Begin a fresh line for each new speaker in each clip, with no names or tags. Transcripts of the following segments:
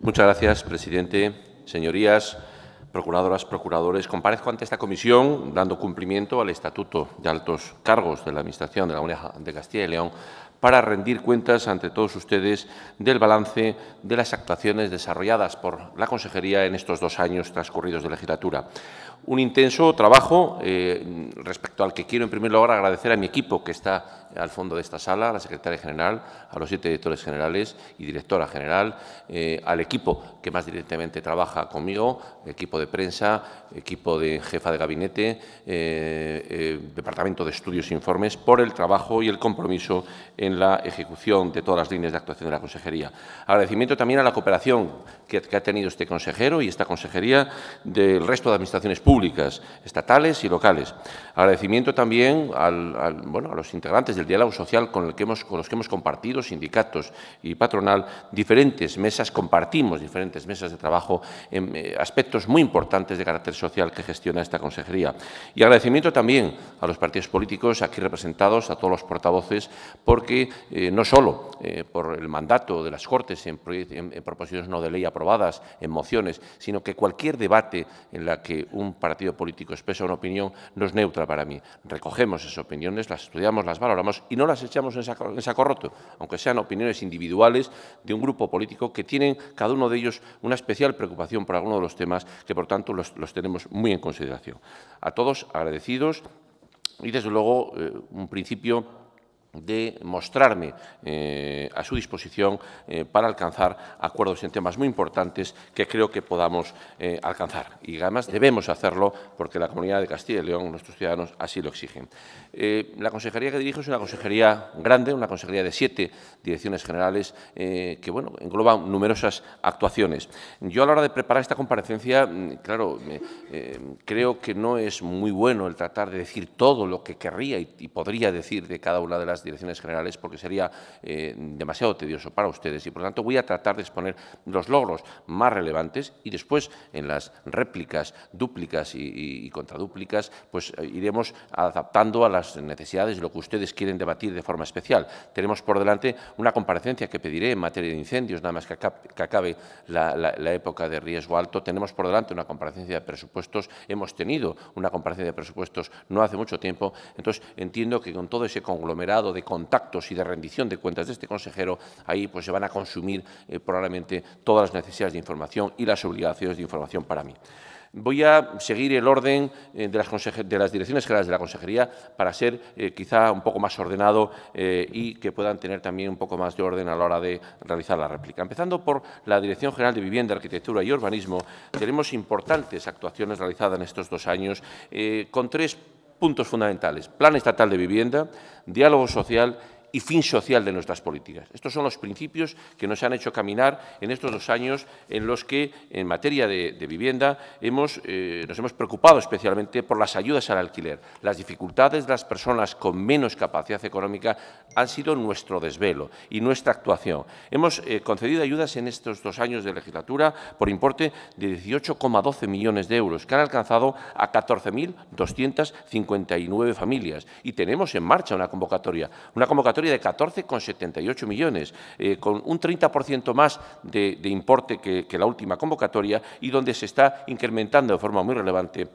Muchas gracias, presidente. Señorías, procuradoras, procuradores, comparezco ante esta comisión dando cumplimiento al Estatuto de Altos Cargos de la Administración de la Unión de Castilla y León para rendir cuentas ante todos ustedes del balance de las actuaciones desarrolladas por la Consejería en estos dos años transcurridos de legislatura un intenso trabajo eh, respecto al que quiero en primer lugar agradecer a mi equipo que está al fondo de esta sala, a la secretaria general, a los siete directores generales y directora general, eh, al equipo que más directamente trabaja conmigo, equipo de prensa, equipo de jefa de gabinete, eh, departamento de estudios e informes, por el trabajo y el compromiso en la ejecución de todas las líneas de actuación de la consejería. Agradecimiento también a la cooperación que, que ha tenido este consejero y esta consejería del resto de administraciones públicas públicas, estatales y locales. Agradecimiento también bueno, a los integrantes del diálogo social con, el que hemos, con los que hemos compartido, sindicatos y patronal, diferentes mesas, compartimos diferentes mesas de trabajo en eh, aspectos muy importantes de carácter social que gestiona esta consejería. Y agradecimiento también a los partidos políticos aquí representados, a todos los portavoces, porque eh, no solo eh, por el mandato de las Cortes en, en, en proposiciones no de ley aprobadas, en mociones, sino que cualquier debate en la que un partido político expresa una opinión, no es neutra para mí. Recogemos esas opiniones, las estudiamos, las valoramos y no las echamos en saco, en roto, aunque sean opiniones individuales de un grupo político que tienen cada uno de ellos una especial preocupación por alguno de los temas que, por tanto, los, tenemos muy en consideración. A todos agradecidos y, desde luego, eh, un principio de mostrarme eh, a su disposición eh, para alcanzar acuerdos en temas muy importantes que creo que podamos eh, alcanzar. Y además debemos hacerlo porque la comunidad de Castilla y León, nuestros ciudadanos, así lo exigen. la consejería que dirijo es una consejería grande, una consejería de siete direcciones generales que bueno, engloba numerosas actuaciones. Yo a la hora de preparar esta comparecencia, mm, claro, creo que no es muy bueno el tratar de decir todo lo que querría y podría decir de cada una de las direcciones generales porque sería eh, demasiado tedioso para ustedes y, por lo tanto, voy a tratar de exponer los logros más relevantes y después en las réplicas, dúplicas y, contradúplicas, pues eh, iremos adaptando a las necesidades de lo que ustedes quieren debatir de forma especial. Tenemos por delante una comparecencia que pediré en materia de incendios, nada más que, acabe la, la época de riesgo alto. Tenemos por delante una comparecencia de presupuestos. Hemos tenido una comparecencia de presupuestos no hace mucho tiempo. Entonces, entiendo que con todo ese conglomerado de contactos y de rendición de cuentas de este consejero, ahí pues se van a consumir eh, probablemente todas las necesidades de información y las obligaciones de información para mí. Voy a seguir el orden eh, de las, de las, direcciones generales de la Consejería para ser eh, quizá un poco más ordenado y que puedan tener también un poco más de orden a la hora de realizar la réplica. Empezando por la Dirección General de Vivienda, Arquitectura y Urbanismo, tenemos importantes actuaciones realizadas en estos dos años con tres puntos fundamentales. Plan estatal de vivienda, diálogo social y fin social de nuestras políticas. Estos son los principios que nos han hecho caminar en estos dos años en los que, en materia de, vivienda, hemos, eh, nos hemos preocupado especialmente por las ayudas al alquiler. Las dificultades de las personas con menos capacidad económica han sido nuestro desvelo y nuestra actuación. Hemos eh, concedido ayudas en estos dos años de legislatura por importe de 18,12 millones de euros, que han alcanzado a 14.259 familias. Y tenemos en marcha una convocatoria, una convocatoria de 14,78 millones, eh, con un 30% más de, importe que la última convocatoria y donde se está incrementando de forma muy relevante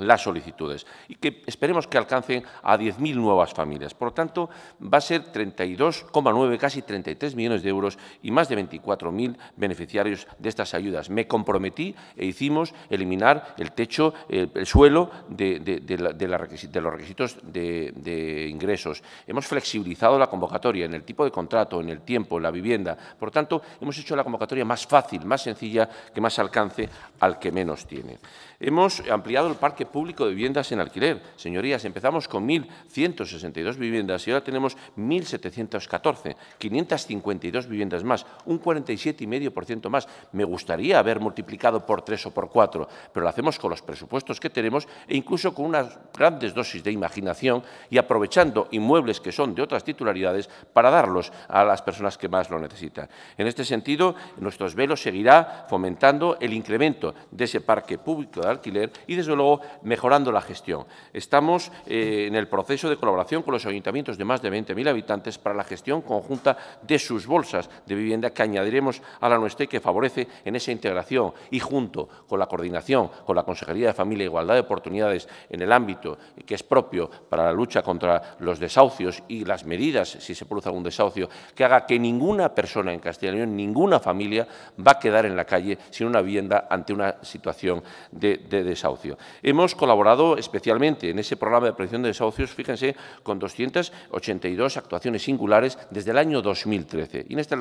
las solicitudes y que esperemos que alcancen a 10.000 nuevas familias. Por lo tanto, va a ser 32,9, casi 33 millones de euros y más de 24.000 beneficiarios de estas ayudas. Me comprometí e hicimos eliminar el techo, el, suelo de, los requisitos de, ingresos. Hemos flexibilizado la convocatoria en el tipo de contrato, en el tiempo, en la vivienda. Por lo tanto, hemos hecho la convocatoria más fácil, más sencilla, que más alcance al que menos tiene. Hemos ampliado el parque público de viviendas en alquiler. Señorías, empezamos con 1.162 viviendas y ahora tenemos 1.714, 552 viviendas más, un 47,5% más. Me gustaría haber multiplicado por tres o por cuatro, pero lo hacemos con los presupuestos que tenemos e incluso con unas grandes dosis de imaginación y aprovechando inmuebles que son de otras titularidades para darlos a las personas que más lo necesitan. En este sentido, nuestro velos seguirá fomentando el incremento de ese parque público de alquiler y, desde luego, mejorando la gestión. Estamos eh, en el proceso de colaboración con los ayuntamientos de más de 20.000 habitantes para la gestión conjunta de sus bolsas de vivienda que añadiremos a la nuestra y que favorece en esa integración y junto con la coordinación con la Consejería de Familia e Igualdad de Oportunidades en el ámbito que es propio para la lucha contra los desahucios y las medidas, si se produce algún desahucio, que haga que ninguna persona en Castilla y León, ninguna familia va a quedar en la calle sin una vivienda ante una situación de de, desahucio. Hemos colaborado especialmente en ese programa de prevención de desahucios, fíjense, con 282 actuaciones singulares desde el año 2013 y en esta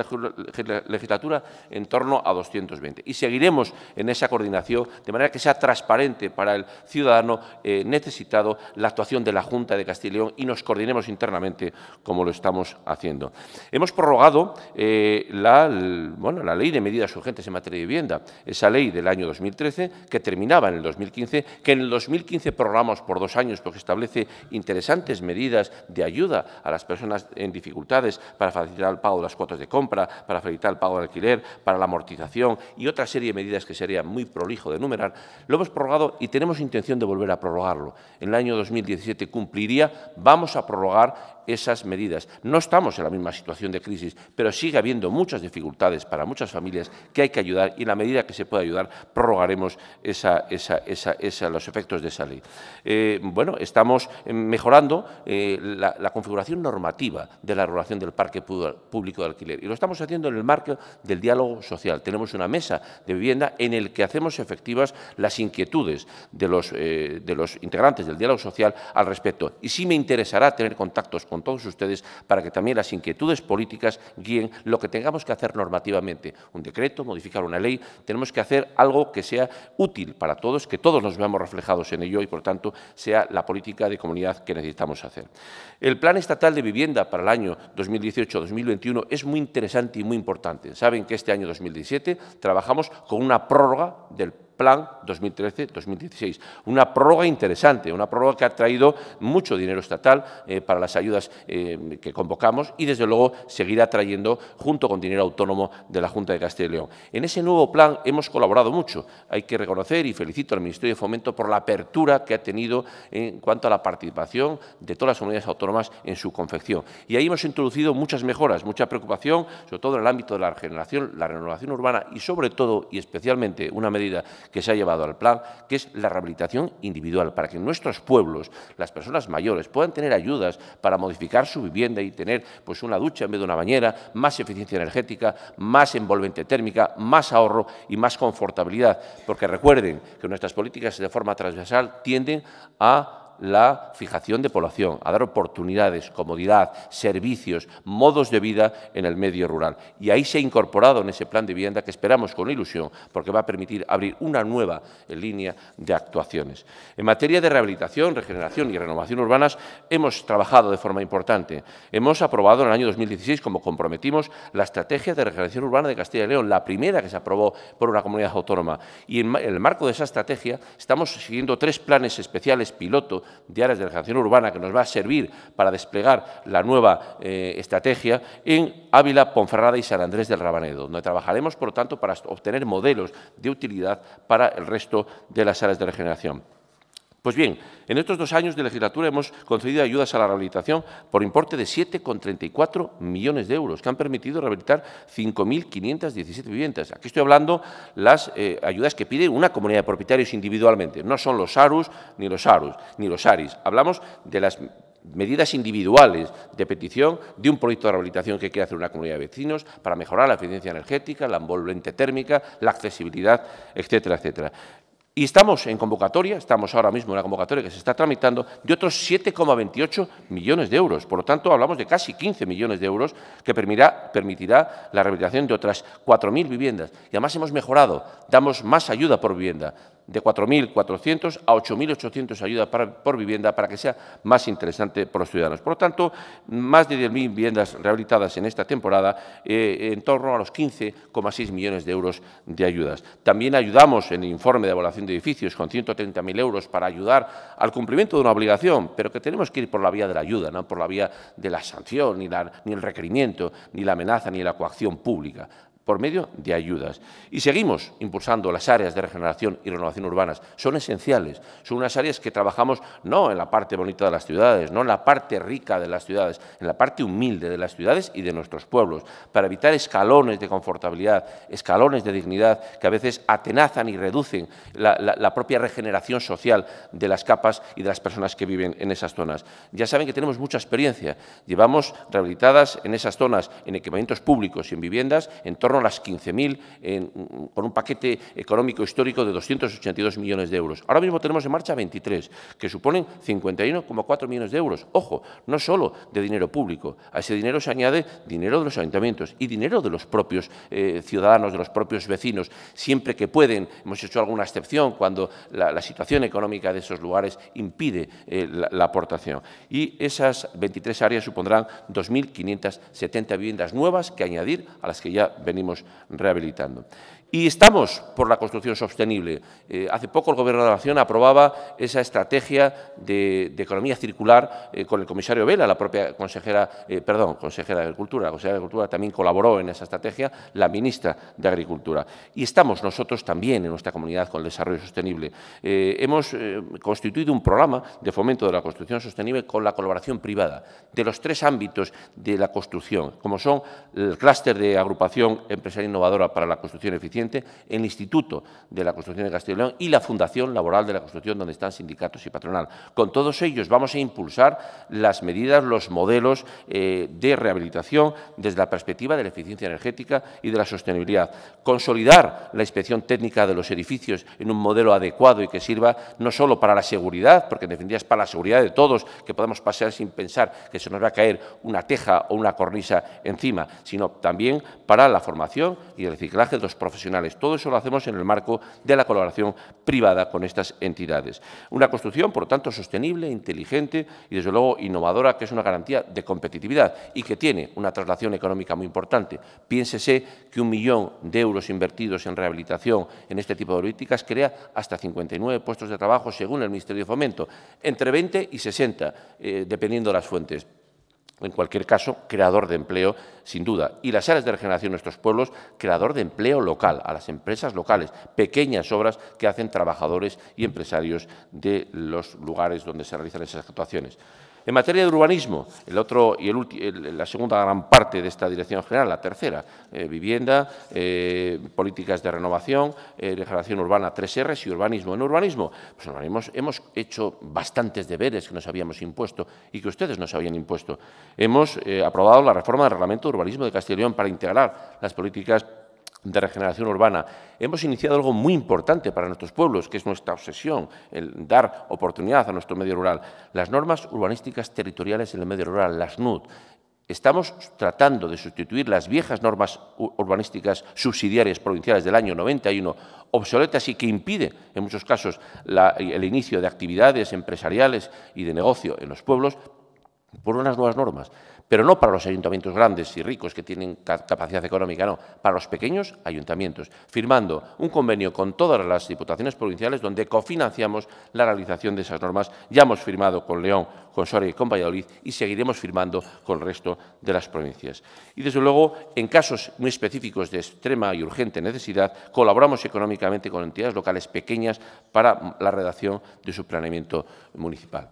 legislatura en torno a 220. Y seguiremos en esa coordinación de manera que sea transparente para el ciudadano eh, necesitado la actuación de la Junta de Castilla y nos coordinemos internamente como lo estamos haciendo. Hemos prorrogado eh, la, bueno, la ley de medidas urgentes en materia de vivienda, esa ley del año 2013 que terminaba en el 2015, que en el 2015 programamos por dos años porque establece interesantes medidas de ayuda a las personas en dificultades para facilitar el pago de las cuotas de compra, para facilitar el pago del alquiler, para la amortización y otra serie de medidas que sería muy prolijo de enumerar, lo hemos prorrogado y tenemos intención de volver a prorrogarlo. En el año 2017 cumpliría, vamos a prorrogar esas medidas. No estamos en la misma situación de crisis, pero sigue habiendo muchas dificultades para muchas familias que hay que ayudar y en la medida que se pueda ayudar prorrogaremos esa, los efectos de esa ley. Eh, bueno, estamos eh, mejorando eh, la, configuración normativa de la regulación del parque público de alquiler y lo estamos haciendo en el marco del diálogo social. Tenemos una mesa de vivienda en el que hacemos efectivas las inquietudes de los, de los integrantes del diálogo social al respecto. Y sí me interesará tener contactos con todos ustedes para que también las inquietudes políticas guíen lo que tengamos que hacer normativamente. Un decreto, modificar una ley, tenemos que hacer algo que sea útil para todos, que todos nos veamos reflejados en ello y, por tanto, sea la política de comunidad que necesitamos hacer. El Plan Estatal de Vivienda para el año 2018-2021 es muy interesante y muy importante. Saben que este año 2017 trabajamos con una prórroga del plan 2013-2016. Una prórroga interesante, una prórroga que ha traído mucho dinero estatal eh, para las ayudas eh, que convocamos y, desde luego, seguirá trayendo junto con dinero autónomo de la Junta de Castilla y León. En ese nuevo plan hemos colaborado mucho. Hay que reconocer y felicito al Ministerio de Fomento por la apertura que ha tenido en cuanto a la participación de todas las comunidades autónomas en su confección. Y ahí hemos introducido muchas mejoras, mucha preocupación, sobre todo en el ámbito de la regeneración, la renovación urbana y, sobre todo y especialmente, una medida que se ha llevado al plan, que es la rehabilitación individual, para que nuestros pueblos las personas mayores puedan tener ayudas para modificar su vivienda y tener pues, una ducha en vez de una bañera, más eficiencia energética, más envolvente térmica, más ahorro y más confortabilidad. Porque recuerden que nuestras políticas de forma transversal tienden a la fijación de población, a dar oportunidades, comodidad, servicios, modos de vida en el medio rural. Y ahí se ha incorporado en ese plan de vivienda que esperamos con ilusión, porque va a permitir abrir una nueva eh, línea de actuaciones. En materia de rehabilitación, regeneración y renovación urbanas, hemos trabajado de forma importante. Hemos aprobado en el año 2016, como comprometimos, la estrategia de regeneración urbana de Castilla y León, la primera que se aprobó por una comunidad autónoma. Y en el marco de esa estrategia estamos siguiendo tres planes especiales piloto de áreas de regeneración urbana que nos va a servir para desplegar la nueva eh, estrategia en Ávila, Ponferrada y San Andrés del Rabanedo, donde trabajaremos, por lo tanto, para obtener modelos de utilidad para el resto de las áreas de regeneración. Pues bien, en estos dos años de legislatura hemos concedido ayudas a la rehabilitación por importe de 7,34 millones de euros, que han permitido rehabilitar 5.517 viviendas. Aquí estoy hablando de las eh, ayudas que pide una comunidad de propietarios individualmente. No son los ARUS ni los ARUS ni los ARIS. Hablamos de las medidas individuales de petición de un proyecto de rehabilitación que quiere hacer una comunidad de vecinos para mejorar la eficiencia energética, la envolvente térmica, la accesibilidad, etcétera, etcétera. Y estamos en convocatoria, estamos ahora mismo en la convocatoria que se está tramitando, de otros 7,28 millones de euros. Por lo tanto, hablamos de casi 15 millones de euros que permitirá, permitirá la rehabilitación de otras 4.000 viviendas. Y además hemos mejorado, damos más ayuda por vivienda, de 4.400 a 8.800 ayudas por vivienda para que sea más interesante para los ciudadanos. Por lo tanto, más de 10.000 viviendas rehabilitadas en esta temporada, eh, en torno a los 15,6 millones de euros de ayudas. También ayudamos en el informe de evaluación de edificios con 130.000 euros para ayudar al cumplimiento de una obligación, pero que tenemos que ir por la vía de la ayuda, no por la vía de la sanción, ni el requerimiento, ni la amenaza, ni la coacción pública por medio de ayudas. Y seguimos impulsando las áreas de regeneración y renovación urbanas. Son esenciales, son unas áreas que trabajamos no en la parte bonita de las ciudades, no en la parte rica de las ciudades, en la parte humilde de las ciudades y de nuestros pueblos, para evitar escalones de confortabilidad, escalones de dignidad que a veces atenazan y reducen la, propia regeneración social de las capas y de las personas que viven en esas zonas. Ya saben que tenemos mucha experiencia. Llevamos rehabilitadas en esas zonas, en equipamientos públicos y en viviendas, en torno las 15.000, mm, con un paquete económico histórico de 282 millones de euros. Ahora mismo tenemos en marcha 23, que suponen 51,4 millones de euros. Ojo, no solo de dinero público, a ese dinero se añade dinero de los ayuntamientos y dinero de los propios eh, ciudadanos, de los propios vecinos, siempre que pueden. Hemos hecho alguna excepción cuando la, situación económica de esos lugares impide eh, la, la aportación. Y esas 23 áreas supondrán 2.570 viviendas nuevas que añadir a las que ya venimos venimos rehabilitando. Y estamos por la construcción sostenible. Eh, hace poco el Gobierno de la Nación aprobaba esa estrategia de, economía circular eh, con el comisario Vela, la propia consejera, eh, perdón, consejera de Agricultura. La consejera de Agricultura también colaboró en esa estrategia, la ministra de Agricultura. Y estamos nosotros también en nuestra comunidad con el desarrollo sostenible. hemos constituido un programa de fomento de la construcción sostenible con la colaboración privada de los tres ámbitos de la construcción, como son el clúster de agrupación empresarial innovadora para la construcción eficiente, en el Instituto de la Construcción de Castilla y León y la Fundación Laboral de la Construcción, donde están sindicatos y patronal. Con todos ellos vamos a impulsar las medidas, los modelos eh, de rehabilitación desde la perspectiva de la eficiencia energética y de la sostenibilidad. Consolidar la inspección técnica de los edificios en un modelo adecuado y que sirva no solo para la seguridad, porque en definitiva es para la seguridad de todos, que podamos pasear sin pensar que se nos va a caer una teja o una cornisa encima, sino también para la formación y el reciclaje de los profesionales todo eso lo hacemos en el marco de la colaboración privada con estas entidades. Una construcción, por lo tanto, sostenible, inteligente y, desde luego, innovadora, que es una garantía de competitividad y que tiene una traslación económica muy importante. Piénsese que un millón de euros invertidos en rehabilitación en este tipo de políticas crea hasta 59 puestos de trabajo, según el Ministerio de Fomento, entre 20 y 60, eh, dependiendo de las fuentes en cualquier caso, creador de empleo, sin duda. Y las áreas de regeneración de nuestros pueblos, creador de empleo local, a las empresas locales, pequeñas obras que hacen trabajadores y empresarios de los lugares donde se realizan esas actuaciones. En materia de urbanismo, el otro y el, la segunda gran parte de esta dirección general, la tercera, eh, vivienda, eh, políticas de renovación, eh, urbana 3R y urbanismo. En urbanismo, pues hemos, hemos hecho bastantes deberes que nos habíamos impuesto y que ustedes nos habían impuesto. Hemos eh, aprobado la reforma del reglamento de urbanismo de Castilla y León para integrar las políticas de regeneración urbana. Hemos iniciado algo muy importante para nuestros pueblos, que es nuestra obsesión, el dar oportunidad a nuestro medio rural. Las normas urbanísticas territoriales en el medio rural, las NUT, estamos tratando de sustituir las viejas normas urbanísticas subsidiarias provinciales del año 91, obsoletas y que impide, en muchos casos, el inicio de actividades empresariales y de negocio en los pueblos, por unas nuevas normas pero no para los ayuntamientos grandes y ricos que tienen capacidad económica, no, para los pequeños ayuntamientos, firmando un convenio con todas las diputaciones provinciales donde cofinanciamos la realización de esas normas. Ya hemos firmado con León, con Soria y con Valladolid y seguiremos firmando con el resto de las provincias. Y, desde luego, en casos muy específicos de extrema y urgente necesidad, colaboramos económicamente con entidades locales pequeñas para la redacción de su planeamiento municipal.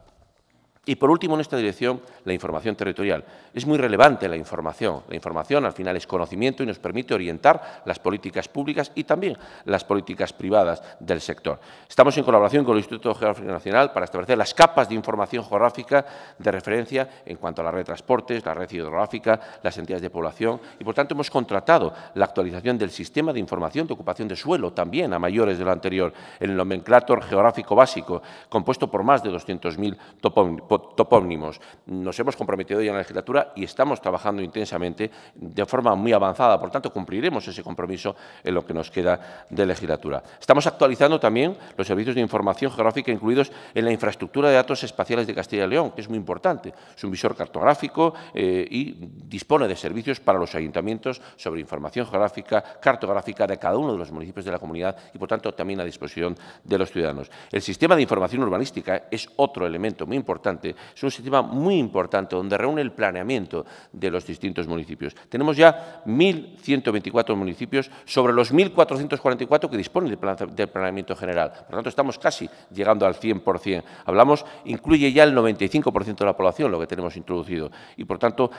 Y por último, en esta dirección, la información territorial. Es muy relevante la información. La información al final es conocimiento y nos permite orientar las políticas públicas y también las políticas privadas del sector. Estamos en colaboración con el Instituto Geográfico Nacional para establecer las capas de información geográfica de referencia en cuanto a la red de transportes, la red hidrográfica, las entidades de población y, por tanto, hemos contratado la actualización del sistema de información de ocupación de suelo también a mayores de lo anterior en el nomenclator geográfico básico, compuesto por más de 200.000 topónimos topónimos. Nos hemos comprometido ya en la legislatura y estamos trabajando intensamente de forma muy avanzada. Por tanto, cumpliremos ese compromiso en lo que nos queda de legislatura. Estamos actualizando también los servicios de información geográfica incluidos en la infraestructura de datos espaciales de Castilla y León, que es muy importante. Es un visor cartográfico eh, y dispone de servicios para los ayuntamientos sobre información geográfica, cartográfica de cada uno de los municipios de la comunidad y, por tanto, también a disposición de los ciudadanos. El sistema de información urbanística es otro elemento muy importante es un sistema muy importante donde reúne el planeamiento de los distintos municipios. Tenemos ya 1.124 municipios sobre los 1.444 que disponen del, planeamiento general. Por lo tanto, estamos casi llegando al 100%. Hablamos, incluye ya el 95% de la población lo que tenemos introducido y, por tanto,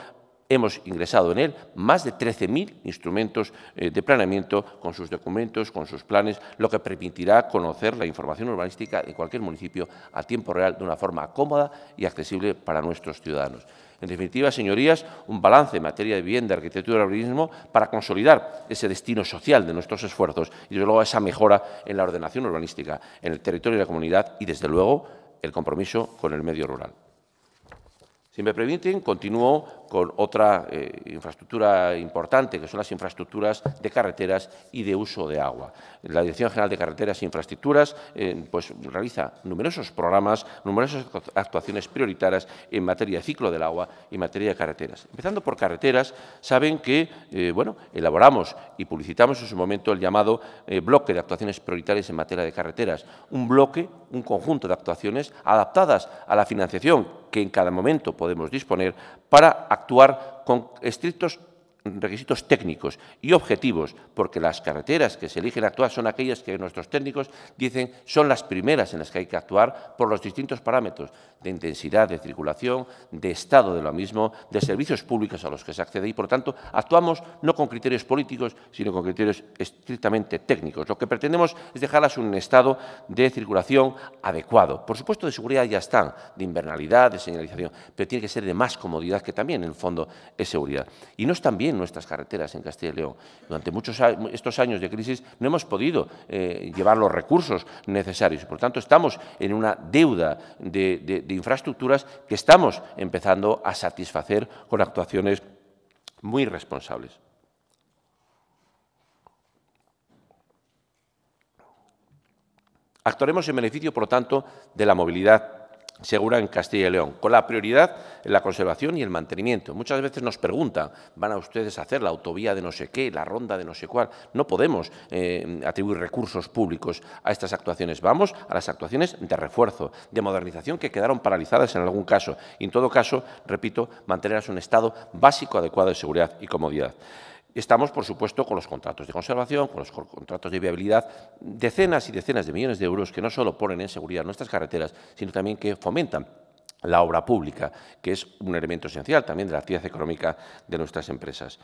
hemos ingresado en él más de 13.000 instrumentos eh, de planeamiento con sus documentos, con sus planes, lo que permitirá conocer la información urbanística de cualquier municipio a tiempo real de una forma cómoda y accesible para nuestros ciudadanos. En definitiva, señorías, un balance en materia de vivienda, arquitectura y urbanismo para consolidar ese destino social de nuestros esfuerzos y, desde luego, esa mejora en la ordenación urbanística, en el territorio de la comunidad y, desde luego, el compromiso con el medio rural. Si me permiten, continúo con otra eh, infraestructura importante, que son las infraestructuras de carreteras y de uso de agua. La Dirección General de Carreteras e Infraestructuras eh, pues, realiza numerosos programas, numerosas actuaciones prioritarias en materia de ciclo del agua y en materia de carreteras. Empezando por carreteras, saben que eh, bueno, elaboramos y publicitamos en su momento el llamado bloque de actuaciones prioritarias en materia de carreteras. Un bloque, un conjunto de actuaciones adaptadas a la financiación que en cada momento podemos disponer para actuar con estrictos requisitos técnicos y objetivos, porque las carreteras que se eligen actuar son aquellas que nuestros técnicos dicen son las primeras en las que hay que actuar por los distintos parámetros de intensidad de circulación, de estado de lo mismo, de servicios públicos a los que se accede y, por tanto, actuamos no con criterios políticos, sino con criterios estrictamente técnicos. Lo que pretendemos es dejarlas en un estado de circulación adecuado. Por supuesto, de seguridad ya están, de invernalidad, de señalización, pero tiene que ser de más comodidad que también, en el fondo, es seguridad. Y no es también nuestras carreteras en Castilla y León. Durante muchos estos años de crisis no hemos podido eh, llevar los recursos necesarios. y, Por tanto, estamos en una deuda de, de infraestructuras que estamos empezando a satisfacer con actuaciones muy responsables. Actuaremos en beneficio, por lo tanto, de la movilidad segura en Castilla y León, con la prioridad en la conservación y el mantenimiento. Muchas veces nos preguntan, ¿van a ustedes a hacer la autovía de no sé qué, la ronda de no sé cuál? No podemos eh, atribuir recursos públicos a estas actuaciones. Vamos a las actuaciones de refuerzo, de modernización que quedaron paralizadas en algún caso. Y en todo caso, repito, mantenerlas un estado básico adecuado de seguridad y comodidad. Estamos, por supuesto, con los contratos de conservación, con los contratos de viabilidad, decenas y decenas de millones de euros que no solo ponen en seguridad nuestras carreteras, sino también que fomentan la obra pública, que es un elemento esencial también de la actividad económica de nuestras empresas.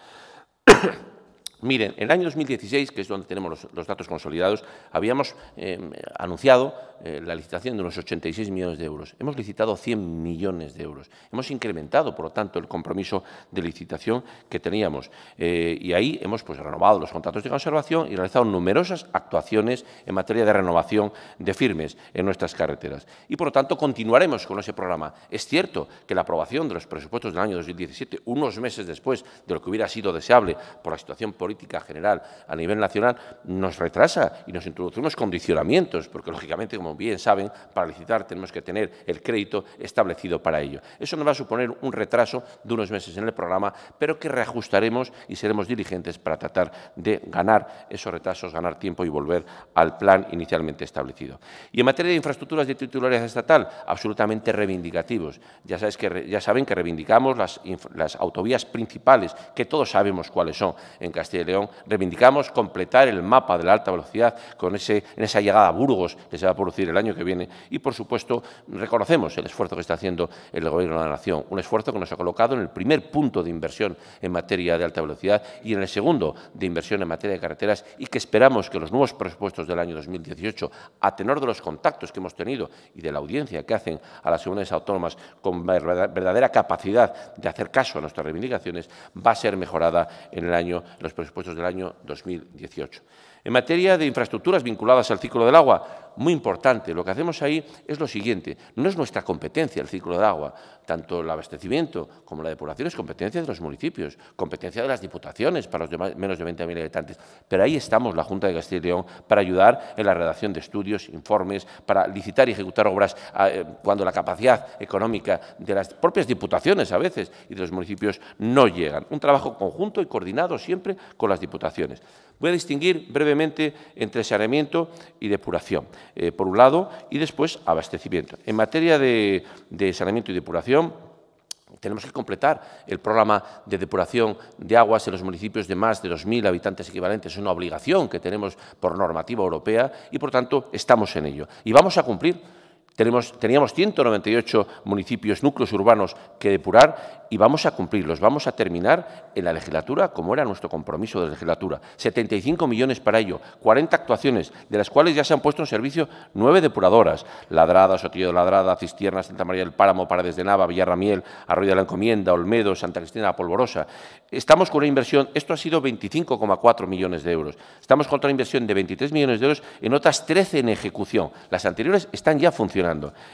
Miren, en el año 2016, que es donde tenemos los, datos consolidados, habíamos eh, anunciado eh, la licitación de unos 86 millones de euros. Hemos licitado 100 millones de euros. Hemos incrementado, por lo tanto, el compromiso de licitación que teníamos. Eh, y ahí hemos pues, renovado los contratos de conservación y realizado numerosas actuaciones en materia de renovación de firmes en nuestras carreteras. Y, por lo tanto, continuaremos con ese programa. Es cierto que la aprobación de los presupuestos del año 2017, unos meses después de lo que hubiera sido deseable por la situación política, política general a nivel nacional nos retrasa y nos introduce unos condicionamientos, porque lógicamente, como bien saben, para licitar tenemos que tener el crédito establecido para ello. Eso nos va a suponer un retraso de unos meses en el programa, pero que reajustaremos y seremos diligentes para tratar de ganar esos retrasos, ganar tiempo y volver al plan inicialmente establecido. Y en materia de infraestructuras de titularidad estatal, absolutamente reivindicativos. Ya, sabes que, ya saben que reivindicamos las, las autovías principales, que todos sabemos cuáles son en Castilla de León, reivindicamos completar el mapa de la alta velocidad con ese, en esa llegada a Burgos que se va a producir el año que viene y, por supuesto, reconocemos el esfuerzo que está haciendo el Gobierno de la Nación, un esfuerzo que nos ha colocado en el primer punto de inversión en materia de alta velocidad y en el segundo de inversión en materia de carreteras y que esperamos que los nuevos presupuestos del año 2018, a tenor de los contactos que hemos tenido y de la audiencia que hacen a las comunidades autónomas con verdadera capacidad de hacer caso a nuestras reivindicaciones, va a ser mejorada en el año, los presupuestos del año 2018. En materia de infraestructuras vinculadas al ciclo del agua, muy importante. Lo que hacemos ahí es lo siguiente, no es nuestra competencia el ciclo de agua, tanto el abastecimiento como la depuración es competencia de los municipios, competencia de las diputaciones para los menos de 20.000 habitantes, pero ahí estamos la Junta de Castilla y León para ayudar en la redacción de estudios, informes, para licitar y ejecutar obras ah, eh, cuando la capacidad económica de las propias diputaciones a veces y de los municipios no llegan. Un trabajo conjunto y coordinado siempre con las diputaciones. Voy a distinguir brevemente entre saneamiento y depuración. Eh, por un lado, y después abastecimiento. En materia de, de saneamiento y depuración, tenemos que completar el programa de depuración de aguas en los municipios de más de 2.000 habitantes equivalentes. Es una obligación que tenemos por normativa europea y, por tanto, estamos en ello. Y vamos a cumplir teníamos 198 municipios, núcleos urbanos que depurar y vamos a cumplirlos, vamos a terminar en la legislatura como era nuestro compromiso de legislatura. 75 millones para ello, 40 actuaciones, de las cuales ya se han puesto en servicio nueve depuradoras, Ladrada, Sotillo de Ladrada, Cistierna, Santa María del Páramo, Paredes de Nava, Villarramiel, Arroyo de la Encomienda, Olmedo, Santa Cristina, La Polvorosa. Estamos con una inversión, esto ha sido 25,4 millones de euros, estamos con otra inversión de 23 millones de euros en otras 13 en ejecución. Las anteriores están ya funcionando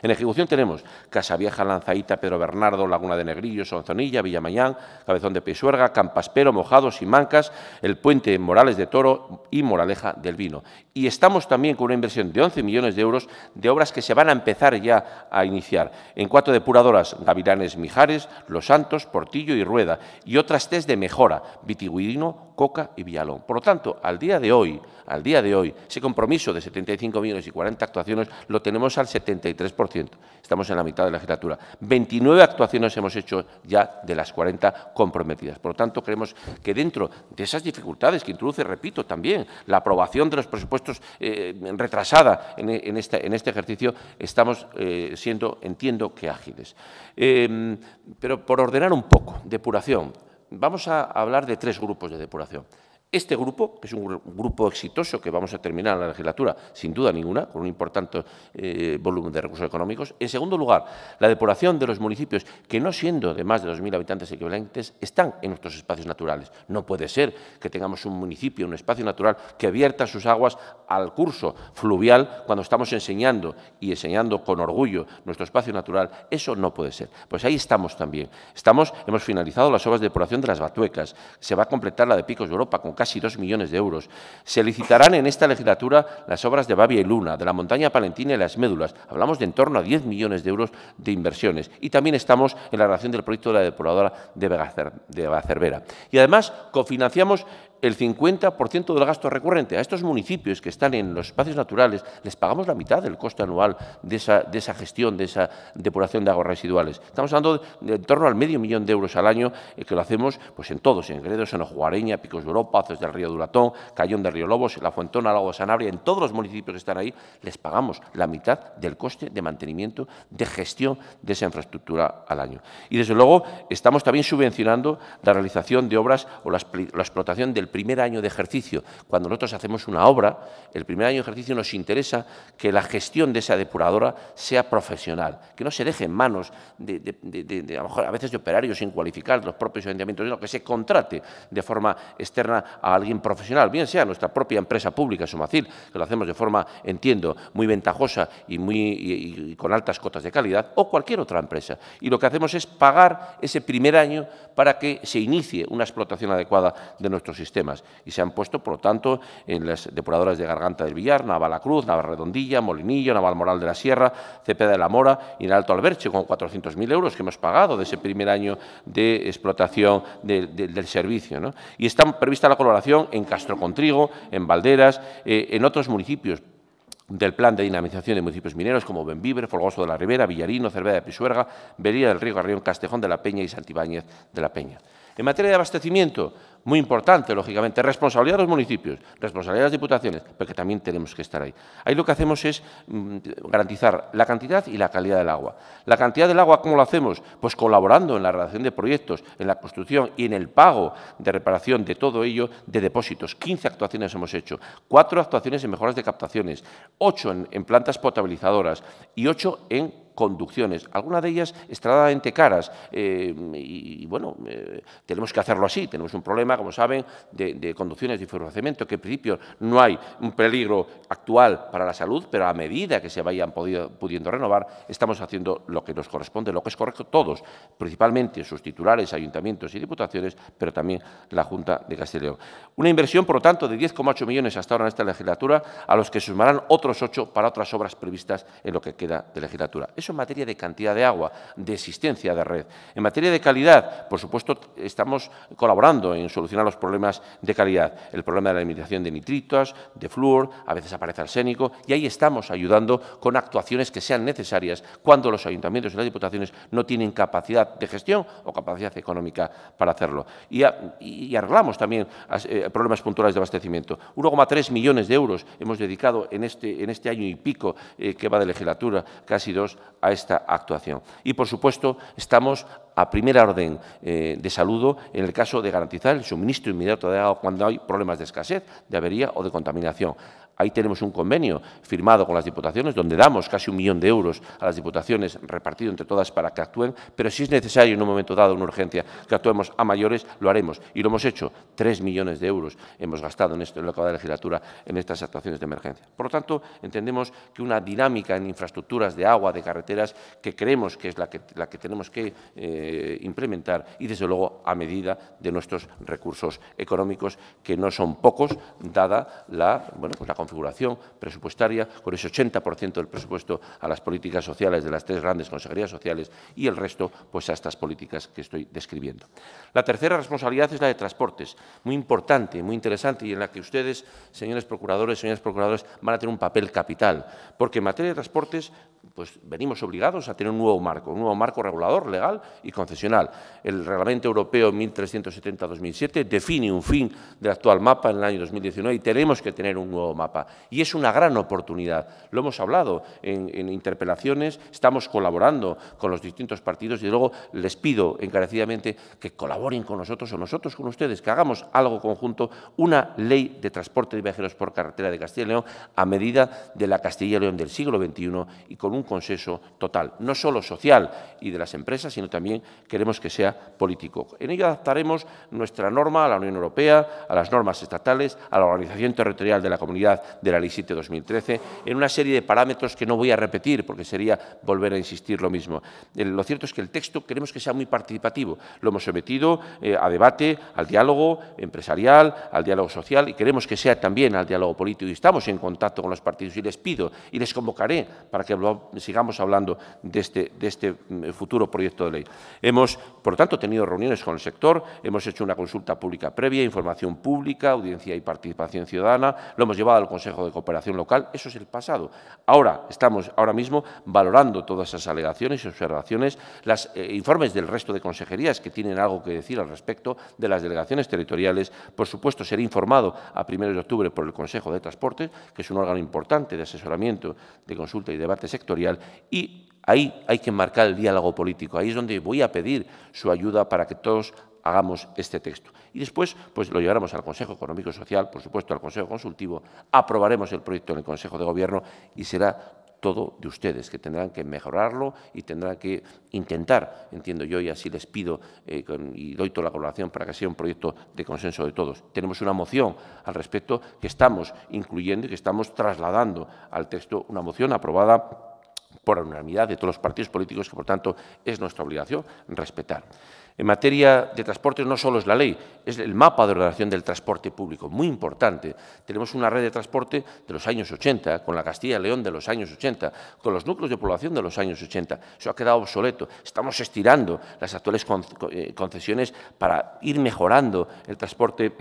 en ejecución tenemos Casa Vieja, Lanzaíta, Pedro Bernardo, Laguna de Negrillo, Sonzonilla, Villamayán, Cabezón de Pisuerga, Campaspero, Mojados y Mancas, el puente Morales de Toro y Moraleja del Vino. Y estamos también con una inversión de 11 millones de euros de obras que se van a empezar ya a iniciar. En cuatro depuradoras, Gavilanes, Mijares, Los Santos, Portillo y Rueda, y otras tres de mejora, Vitigüino. Coca y Villalón. Por lo tanto, al día de hoy, al día de hoy, ese compromiso de 75 millones y 40 actuaciones lo tenemos al 73%. Estamos en la mitad de la legislatura. 29 actuaciones hemos hecho ya de las 40 comprometidas. Por lo tanto, creemos que dentro de esas dificultades que introduce, repito, también la aprobación de los presupuestos eh, retrasada en, este, ejercicio, estamos eh, siendo, entiendo que ágiles. Em, pero por ordenar un poco, depuración Vamos a hablar de tres grupos de depuración. Este grupo, que es un grupo exitoso que vamos a terminar en la legislatura, sin duda ninguna, con un importante eh, volumen de recursos económicos. En segundo lugar, la depuración de los municipios que, no siendo de más de 2.000 habitantes equivalentes, están en nuestros espacios naturales. No puede ser que tengamos un municipio, un espacio natural, que abierta sus aguas al curso fluvial cuando estamos enseñando y enseñando con orgullo nuestro espacio natural. Eso no puede ser. Pues ahí estamos también. Estamos, hemos finalizado las obras de depuración de las batuecas. Se va a completar la de Picos de Europa con casi dos millones de euros. Se licitarán en esta legislatura las obras de Babia y Luna, de la montaña palentina y las médulas. Hablamos de en torno a 10 millones de euros de inversiones. Y también estamos en la relación del proyecto de la depuradora de Cervera. Y además cofinanciamos el 50% del gasto recurrente. A estos municipios que están en los espacios naturales les pagamos la mitad del coste anual de esa, de esa gestión, de esa depuración de aguas residuales. Estamos hablando de, en torno al medio millón de euros al año eh, que lo hacemos pues, en todos, en Gredos, en Ojuareña, Picos de Europa, desde del Río Duratón, Cayón del Río Lobos, La Fuentona, Lago de Sanabria, en todos los municipios que están ahí les pagamos la mitad del coste de mantenimiento, de gestión de esa infraestructura al año. Y desde luego estamos también subvencionando la realización de obras o la explotación del primer año de ejercicio. Cuando nosotros hacemos una obra, el primer año de ejercicio nos interesa que la gestión de esa depuradora sea profesional, que no se deje en manos de, a, veces de operarios sin cualificar los propios ayuntamientos, sino que se contrate de forma externa a alguien profesional, bien sea nuestra propia empresa pública, Somacil, que lo hacemos de forma, entiendo, muy ventajosa y, muy, y con altas cotas de calidad, o cualquier otra empresa. Y lo que hacemos es pagar ese primer año para que se inicie una explotación adecuada de nuestro sistema y se han puesto, por lo tanto, en las depuradoras de Garganta del Villar, Navalacruz, Navarredondilla, Molinillo, Navalmoral de la Sierra, Cepeda de la Mora y en Alto Alberche, con 400.000 euros que hemos pagado de ese primer año de explotación del servicio. Y está prevista la colaboración en Castro Contrigo, en Valderas, eh, en otros municipios del plan de dinamización de municipios mineros como Benvibre, Folgoso de la Ribera, Villarino, Cervera de Pisuerga, Vería del Río Garrión, Castejón de la Peña y Santibáñez de la Peña. En materia de abastecimiento, muy importante, lógicamente, responsabilidad de los municipios, responsabilidad de las diputaciones, pero que también tenemos que estar ahí. Ahí lo que hacemos es mm, garantizar la cantidad y la calidad del agua. La cantidad del agua, ¿cómo lo hacemos? Pues colaborando en la redacción de proyectos, en la construcción y en el pago de reparación de todo ello de depósitos. 15 actuaciones hemos hecho, cuatro actuaciones en mejoras de captaciones, ocho en, en plantas potabilizadoras y ocho en conducciones, algunas de ellas extremadamente caras. Eh, y, bueno, eh, tenemos que hacerlo así. Tenemos un problema, como saben, de, conducciones de fibrocemento, que en principio no hay un peligro actual para la salud, pero a medida que se vayan pudiendo renovar, estamos haciendo lo que nos corresponde, lo que es correcto todos, principalmente sus titulares, ayuntamientos y diputaciones, pero también la Junta de Castilla Una inversión, por lo tanto, de 10,8 millones hasta ahora en esta legislatura, a los que sumarán otros 8 para otras obras previstas en lo que queda de legislatura. Eso en materia de cantidad de agua, de existencia de red. En materia de calidad, por supuesto, estamos colaborando en solucionar los problemas de calidad. El problema de la eliminación de nitritos, de flúor, a veces aparece arsénico, y ahí estamos ayudando con actuaciones que sean necesarias cuando los ayuntamientos y las diputaciones no tienen capacidad de gestión o capacidad económica para hacerlo. Y, arreglamos también eh, problemas puntuales de abastecimiento. 1,3 millones de euros hemos dedicado en este, este año y pico eh, que va de legislatura, casi dos, a esta actuación. Y, por supuesto, estamos a primera orden eh, de saludo en el caso de garantizar el suministro inmediato de agua cuando hay problemas de escasez, de avería o de contaminación. Ahí tenemos un convenio firmado con las diputaciones donde damos casi un millón de euros a las diputaciones repartido entre todas para que actúen, pero si es necesario en un momento dado, una urgencia, que actuemos a mayores, lo haremos. Y lo hemos hecho. Tres millones de euros hemos gastado en, esto, en lo que de legislatura en estas actuaciones de emergencia. Por lo tanto, entendemos que una dinámica en infraestructuras de agua, de carreteras, que creemos que es la que, tenemos que eh, implementar y, desde luego, a medida de nuestros recursos económicos, que no son pocos, dada la, bueno, pues la configuración presupuestaria, con ese 80% del presupuesto a las políticas sociales de las tres grandes consejerías sociales y el resto pues, a estas políticas que estoy describiendo. La tercera responsabilidad es la de transportes, muy importante, muy interesante y en la que ustedes, señores procuradores, señores procuradores, van a tener un papel capital, porque en materia de transportes pues, venimos obligados a tener un nuevo marco, un nuevo marco regulador, legal y concesional. El Reglamento Europeo 1370-2007 define un fin del actual mapa en el año 2019 y tenemos que tener un nuevo mapa. Y es una gran oportunidad. Lo hemos hablado en, en interpelaciones, estamos colaborando con los distintos partidos y luego les pido encarecidamente que colaboren con nosotros o nosotros con ustedes, que hagamos algo conjunto, una ley de transporte de viajeros por carretera de Castilla y León a medida de la Castilla y León del siglo XXI y con un consenso total, no solo social y de las empresas, sino también queremos que sea político. En ello adaptaremos nuestra norma a la Unión Europea, a las normas estatales, a la organización territorial de la comunidad de la Ley 7 2013 en una serie de parámetros que no voy a repetir porque sería volver a insistir lo mismo. Lo cierto es que el texto queremos que sea muy participativo. Lo hemos sometido eh, a debate, al diálogo empresarial, al diálogo social y queremos que sea también al diálogo político. Y estamos en contacto con los partidos y les pido y les convocaré para que sigamos hablando de este, de este mm, futuro proyecto de ley. Hemos, por tanto, tenido reuniones con el sector, hemos hecho una consulta pública previa, información pública, audiencia y participación ciudadana, lo hemos llevado al Consejo de Cooperación Local, eso es el pasado. Ahora estamos ahora mismo valorando todas esas alegaciones y observaciones, los eh, informes del resto de consejerías que tienen algo que decir al respecto de las delegaciones territoriales. Por supuesto, seré informado a primeros de octubre por el Consejo de Transportes, que es un órgano importante de asesoramiento, de consulta y debate sectorial, y Ahí hay que marcar el diálogo político. Ahí es donde voy a pedir su ayuda para que todos hagamos este texto. Y después, pues lo llevaremos al Consejo Económico y Social, por supuesto al Consejo Consultivo, aprobaremos el proyecto en el Consejo de Gobierno y será todo de ustedes, que tendrán que mejorarlo y tendrán que intentar, entiendo yo, y así les pido eh, y doy toda la colaboración para que sea un proyecto de consenso de todos. Tenemos una moción al respecto que estamos incluyendo y que estamos trasladando al texto, una moción aprobada por unanimidad de todos los partidos políticos, que por tanto es nuestra obligación respetar. En materia de transporte no solo es la ley, es el mapa de ordenación del transporte público, muy importante. Tenemos una red de transporte de los años 80, con la Castilla y León de los años 80, con los núcleos de población de los años 80. Eso ha quedado obsoleto. Estamos estirando las actuales eh, concesiones para ir mejorando el transporte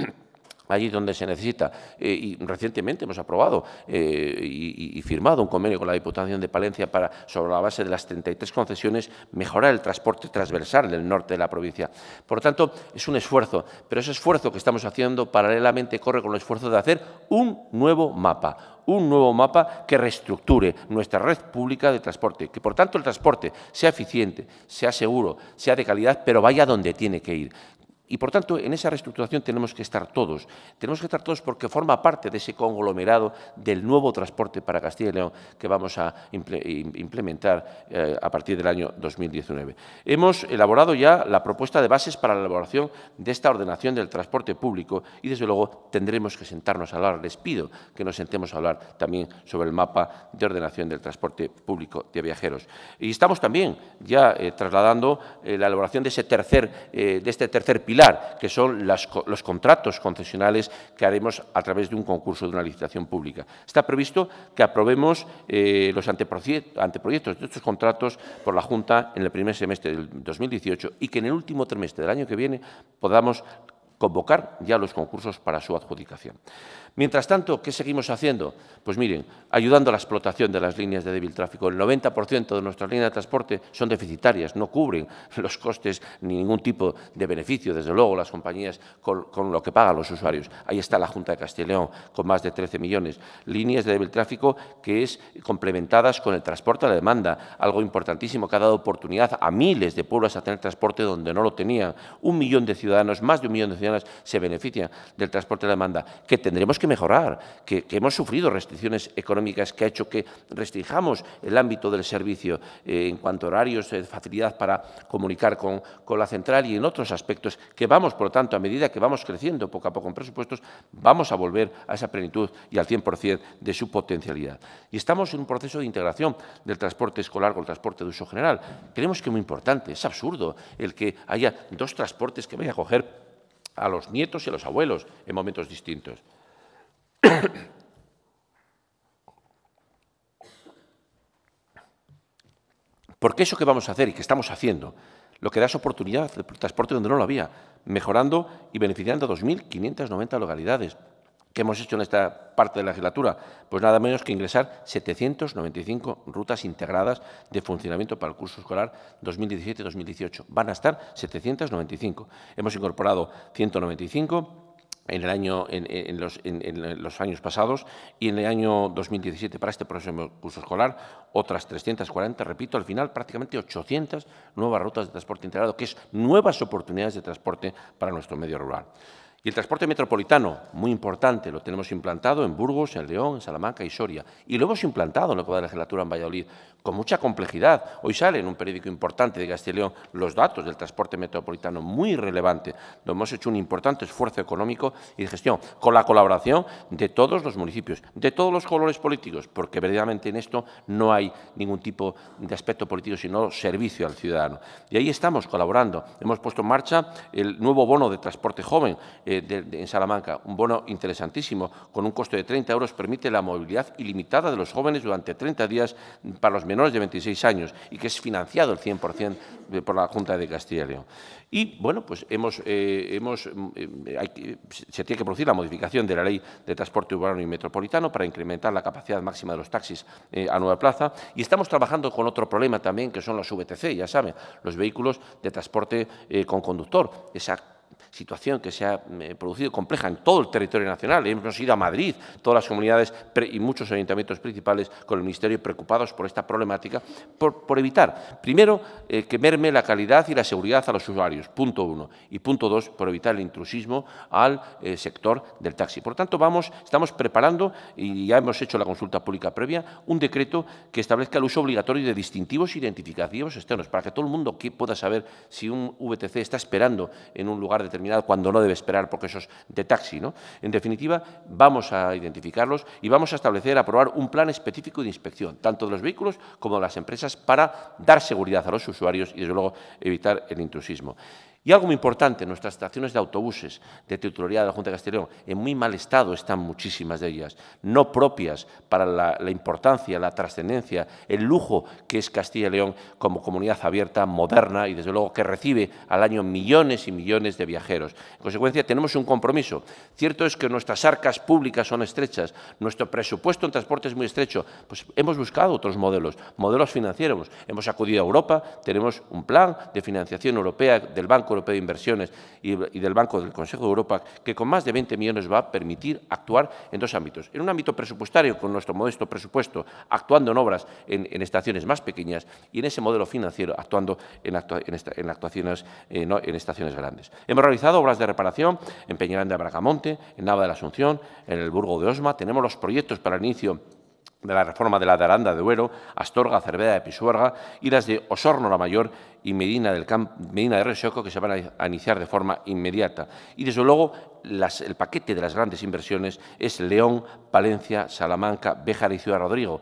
allí donde se necesita. Eh, y recientemente hemos aprobado eh, y, firmado un convenio con la Diputación de Palencia para, sobre la base de las 33 concesiones, mejorar el transporte transversal del norte de la provincia. Por lo tanto, es un esfuerzo, pero ese esfuerzo que estamos haciendo paralelamente corre con el esfuerzo de hacer un nuevo mapa, un nuevo mapa que reestructure nuestra red pública de transporte, que por tanto el transporte sea eficiente, sea seguro, sea de calidad, pero vaya donde tiene que ir, y por tanto, en esa reestructuración tenemos que estar todos. Tenemos que estar todos porque forma parte de ese conglomerado del nuevo transporte para Castilla y León que vamos a implementar eh, a partir del año 2019. Hemos elaborado ya la propuesta de bases para la elaboración de esta ordenación del transporte público y, desde luego, tendremos que sentarnos a hablar. Les pido que nos sentemos a hablar también sobre el mapa de ordenación del transporte público de viajeros. Y estamos también ya eh, trasladando eh, la elaboración de, ese tercer, de este tercer pilar que son los contratos concesionales que haremos a través de un concurso, de una licitación pública. Está previsto que aprobemos eh, los anteproyectos de estos contratos por la Junta en el primer semestre del 2018 y que en el último trimestre del año que viene podamos convocar ya los concursos para su adjudicación. Mientras tanto, ¿qué seguimos haciendo? Pues miren, ayudando a la explotación de las líneas de débil tráfico. El 90% de nuestras líneas de transporte son deficitarias, no cubren los costes ni ningún tipo de beneficio, desde luego, las compañías con, lo que pagan los usuarios. Ahí está la Junta de Castilla y León, con más de 13 millones. Líneas de débil tráfico que es complementadas con el transporte a la demanda, algo importantísimo que ha dado oportunidad a miles de pueblos a tener transporte donde no lo tenían. Un millón de ciudadanos, más de un millón de ciudadanos se benefician del transporte a la demanda, que tendremos que mejorar, que, hemos sufrido restricciones económicas que ha hecho que restringamos el ámbito del servicio eh, en cuanto a horarios, eh, facilidad para comunicar con, con, la central y en otros aspectos que vamos, por lo tanto, a medida que vamos creciendo poco a poco en presupuestos, vamos a volver a esa plenitud y al 100% de su potencialidad. Y estamos en un proceso de integración del transporte escolar con el transporte de uso general. Creemos que es muy importante, es absurdo el que haya dos transportes que vayan a coger a los nietos y a los abuelos en momentos distintos. Porque eso que vamos a hacer y que estamos haciendo, lo que da es oportunidad de transporte donde no lo había, mejorando y beneficiando a 2.590 localidades. ¿Qué hemos hecho en esta parte de la legislatura? Pues nada menos que ingresar 795 rutas integradas de funcionamiento para el curso escolar 2017-2018. Van a estar 795. Hemos incorporado 195 en, el año, en, los, años pasados y en el año 2017 para este próximo curso escolar otras 340, repito, al final prácticamente 800 nuevas rutas de transporte integrado, que es nuevas oportunidades de transporte para nuestro medio rural. Y el transporte metropolitano, muy importante, lo tenemos implantado en Burgos, en León, en Salamanca y Soria. Y lo hemos implantado en la legislatura en Valladolid, con mucha complejidad. Hoy sale en un periódico importante de Castilla y León los datos del transporte metropolitano, muy relevante, donde hemos hecho un importante esfuerzo económico y de gestión, con la colaboración de todos los municipios, de todos los colores políticos, porque verdaderamente en esto no hay ningún tipo de aspecto político, sino servicio al ciudadano. Y ahí estamos colaborando. Hemos puesto en marcha el nuevo bono de transporte joven eh, en Salamanca, un bono interesantísimo, con un costo de 30 euros, permite la movilidad ilimitada de los jóvenes durante 30 días para los menores de 26 años y que es financiado el 100% por la Junta de Castilla y León. Y, bueno, pues hemos, eh, hemos, mm, eh, se tiene que producir la modificación de la Ley de Transporte Urbano y Metropolitano para incrementar la capacidad máxima de los taxis eh, a Nueva Plaza. Y estamos trabajando con otro problema también, que son los VTC, ya saben, los vehículos de transporte con conductor. Esa situación que se ha eh, producido compleja en todo el territorio nacional. Hemos ido a Madrid, todas las comunidades y muchos ayuntamientos principales con el Ministerio preocupados por esta problemática, por, evitar, primero, eh, que merme la calidad y la seguridad a los usuarios, punto uno, y punto dos, por evitar el intrusismo al eh, sector del taxi. Por tanto, vamos, estamos preparando, y ya hemos hecho la consulta pública previa, un decreto que establezca el uso obligatorio de distintivos identificativos externos, para que todo el mundo pueda saber si un VTC está esperando en un lugar determinado cuando no debe esperar porque eso es de taxi. ¿no? En definitiva, vamos a identificarlos y vamos a establecer, aprobar un plan específico de inspección, tanto de los vehículos como de las empresas, para dar seguridad a los usuarios y, desde luego, evitar el intrusismo. Y algo muy importante, nuestras estaciones de autobuses de titularidad de la Junta de Castilla León, en muy mal estado están muchísimas de ellas, no propias para la, la importancia, la trascendencia, el lujo que es Castilla y León como comunidad abierta, moderna y desde luego que recibe al año millones y millones de viajeros. En consecuencia, tenemos un compromiso. Cierto es que nuestras arcas públicas son estrechas, nuestro presupuesto en transporte es muy estrecho, pues hemos buscado otros modelos, modelos financieros. Hemos acudido a Europa, tenemos un plan de financiación europea del Banco Europeo de Inversiones y, del Banco del Consejo de Europa, que con más de 20 millones va a permitir actuar en dos ámbitos. En un ámbito presupuestario, con nuestro modesto presupuesto, actuando en obras en, estaciones más pequeñas y en ese modelo financiero, actuando en, actuaciones, eh, no, en estaciones grandes. Hemos realizado obras de reparación en Peñaranda de Bracamonte, en Nava de la Asunción, en el Burgo de Osma. Tenemos los proyectos para el inicio de la reforma de la Daranda de Duero, Astorga, Cervera de Pisuerga y las de Osorno la Mayor y Medina, del Medina de Resoco que se van a iniciar de forma inmediata. Y desde luego el paquete de las grandes inversiones es León, Palencia, Salamanca, Béjar y Ciudad Rodrigo.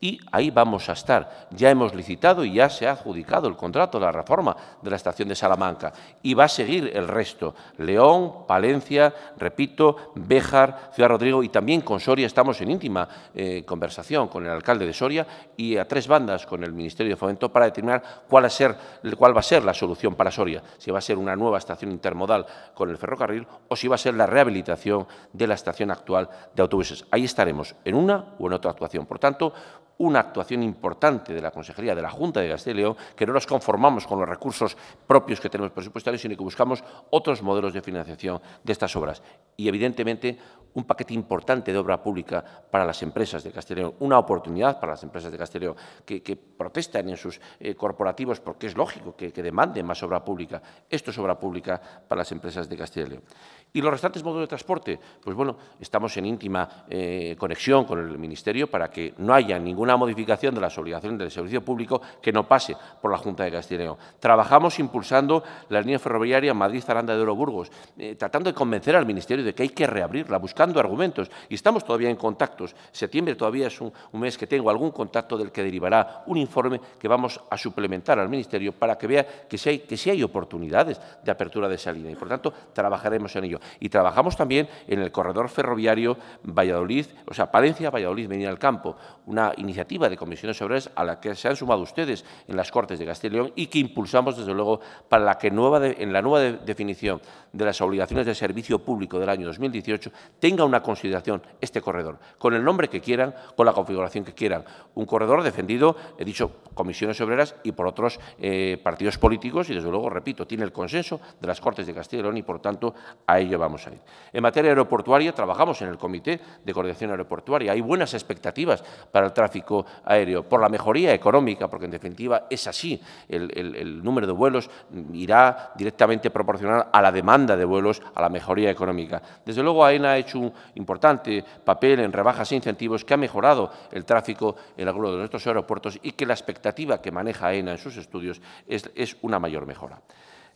Y ahí vamos a estar. Ya hemos licitado y ya se ha adjudicado el contrato, de la reforma de la estación de Salamanca. Y va a seguir el resto. León, Palencia, repito, Béjar, Ciudad Rodrigo y también con Soria. Estamos en íntima eh, conversación con el alcalde de Soria y a tres bandas con el Ministerio de Fomento para determinar cuál va a ser, cuál va a ser la solución para Soria. Si va a ser una nueva estación intermodal con el ferrocarril o si va a ser la rehabilitación de la estación actual de autobuses. Ahí estaremos, en una u en otra actuación. Por tanto, una actuación importante de la Consejería, de la Junta de Castilla que no nos conformamos con los recursos propios que tenemos presupuestarios, sino que buscamos otros modelos de financiación de estas obras. Y, evidentemente, un paquete importante de obra pública para las empresas de Castilla una oportunidad para las empresas de Castilla que, protestan en sus eh, corporativos porque es lógico que, demanden más obra pública. Esto es obra pública para las empresas de Castilla y los restantes modos de transporte, pues bueno, estamos en íntima eh, conexión con el Ministerio para que no haya ninguna modificación de las obligaciones del servicio público que no pase por la Junta de Castileo. Trabajamos impulsando la línea ferroviaria Madrid-Zaranda de Oro Burgos, eh, tratando de convencer al Ministerio de que hay que reabrirla, buscando argumentos. Y estamos todavía en contactos. Septiembre todavía es un, mes que tengo algún contacto del que derivará un informe que vamos a suplementar al Ministerio para que vea que sí hay, que si hay oportunidades de apertura de esa línea. Y por tanto, trabajaremos en ello. Y trabajamos también en el corredor ferroviario Valladolid, o sea, Palencia-Valladolid, venía al campo, una iniciativa de comisiones obreras a la que se han sumado ustedes en las Cortes de Castilla y León y que impulsamos, desde luego, para la que nueva en la nueva definición de las obligaciones de servicio público del año 2018 tenga una consideración este corredor, con el nombre que quieran, con la configuración que quieran. Un corredor defendido, he dicho, comisiones obreras y por otros eh, partidos políticos y, desde luego, repito, tiene el consenso de las Cortes de Castilla y León y, por tanto, hay llevamos vamos a ir. En materia aeroportuaria, trabajamos en el Comité de Coordinación Aeroportuaria. Hay buenas expectativas para el tráfico aéreo, por la mejoría económica, porque en definitiva es así. El, número de vuelos irá directamente proporcional a la demanda de vuelos, a la mejoría económica. Desde luego, AENA ha hecho un importante papel en rebajas e incentivos que ha mejorado el tráfico en algunos de nuestros aeropuertos y que la expectativa que maneja AENA en sus estudios es una mayor mejora.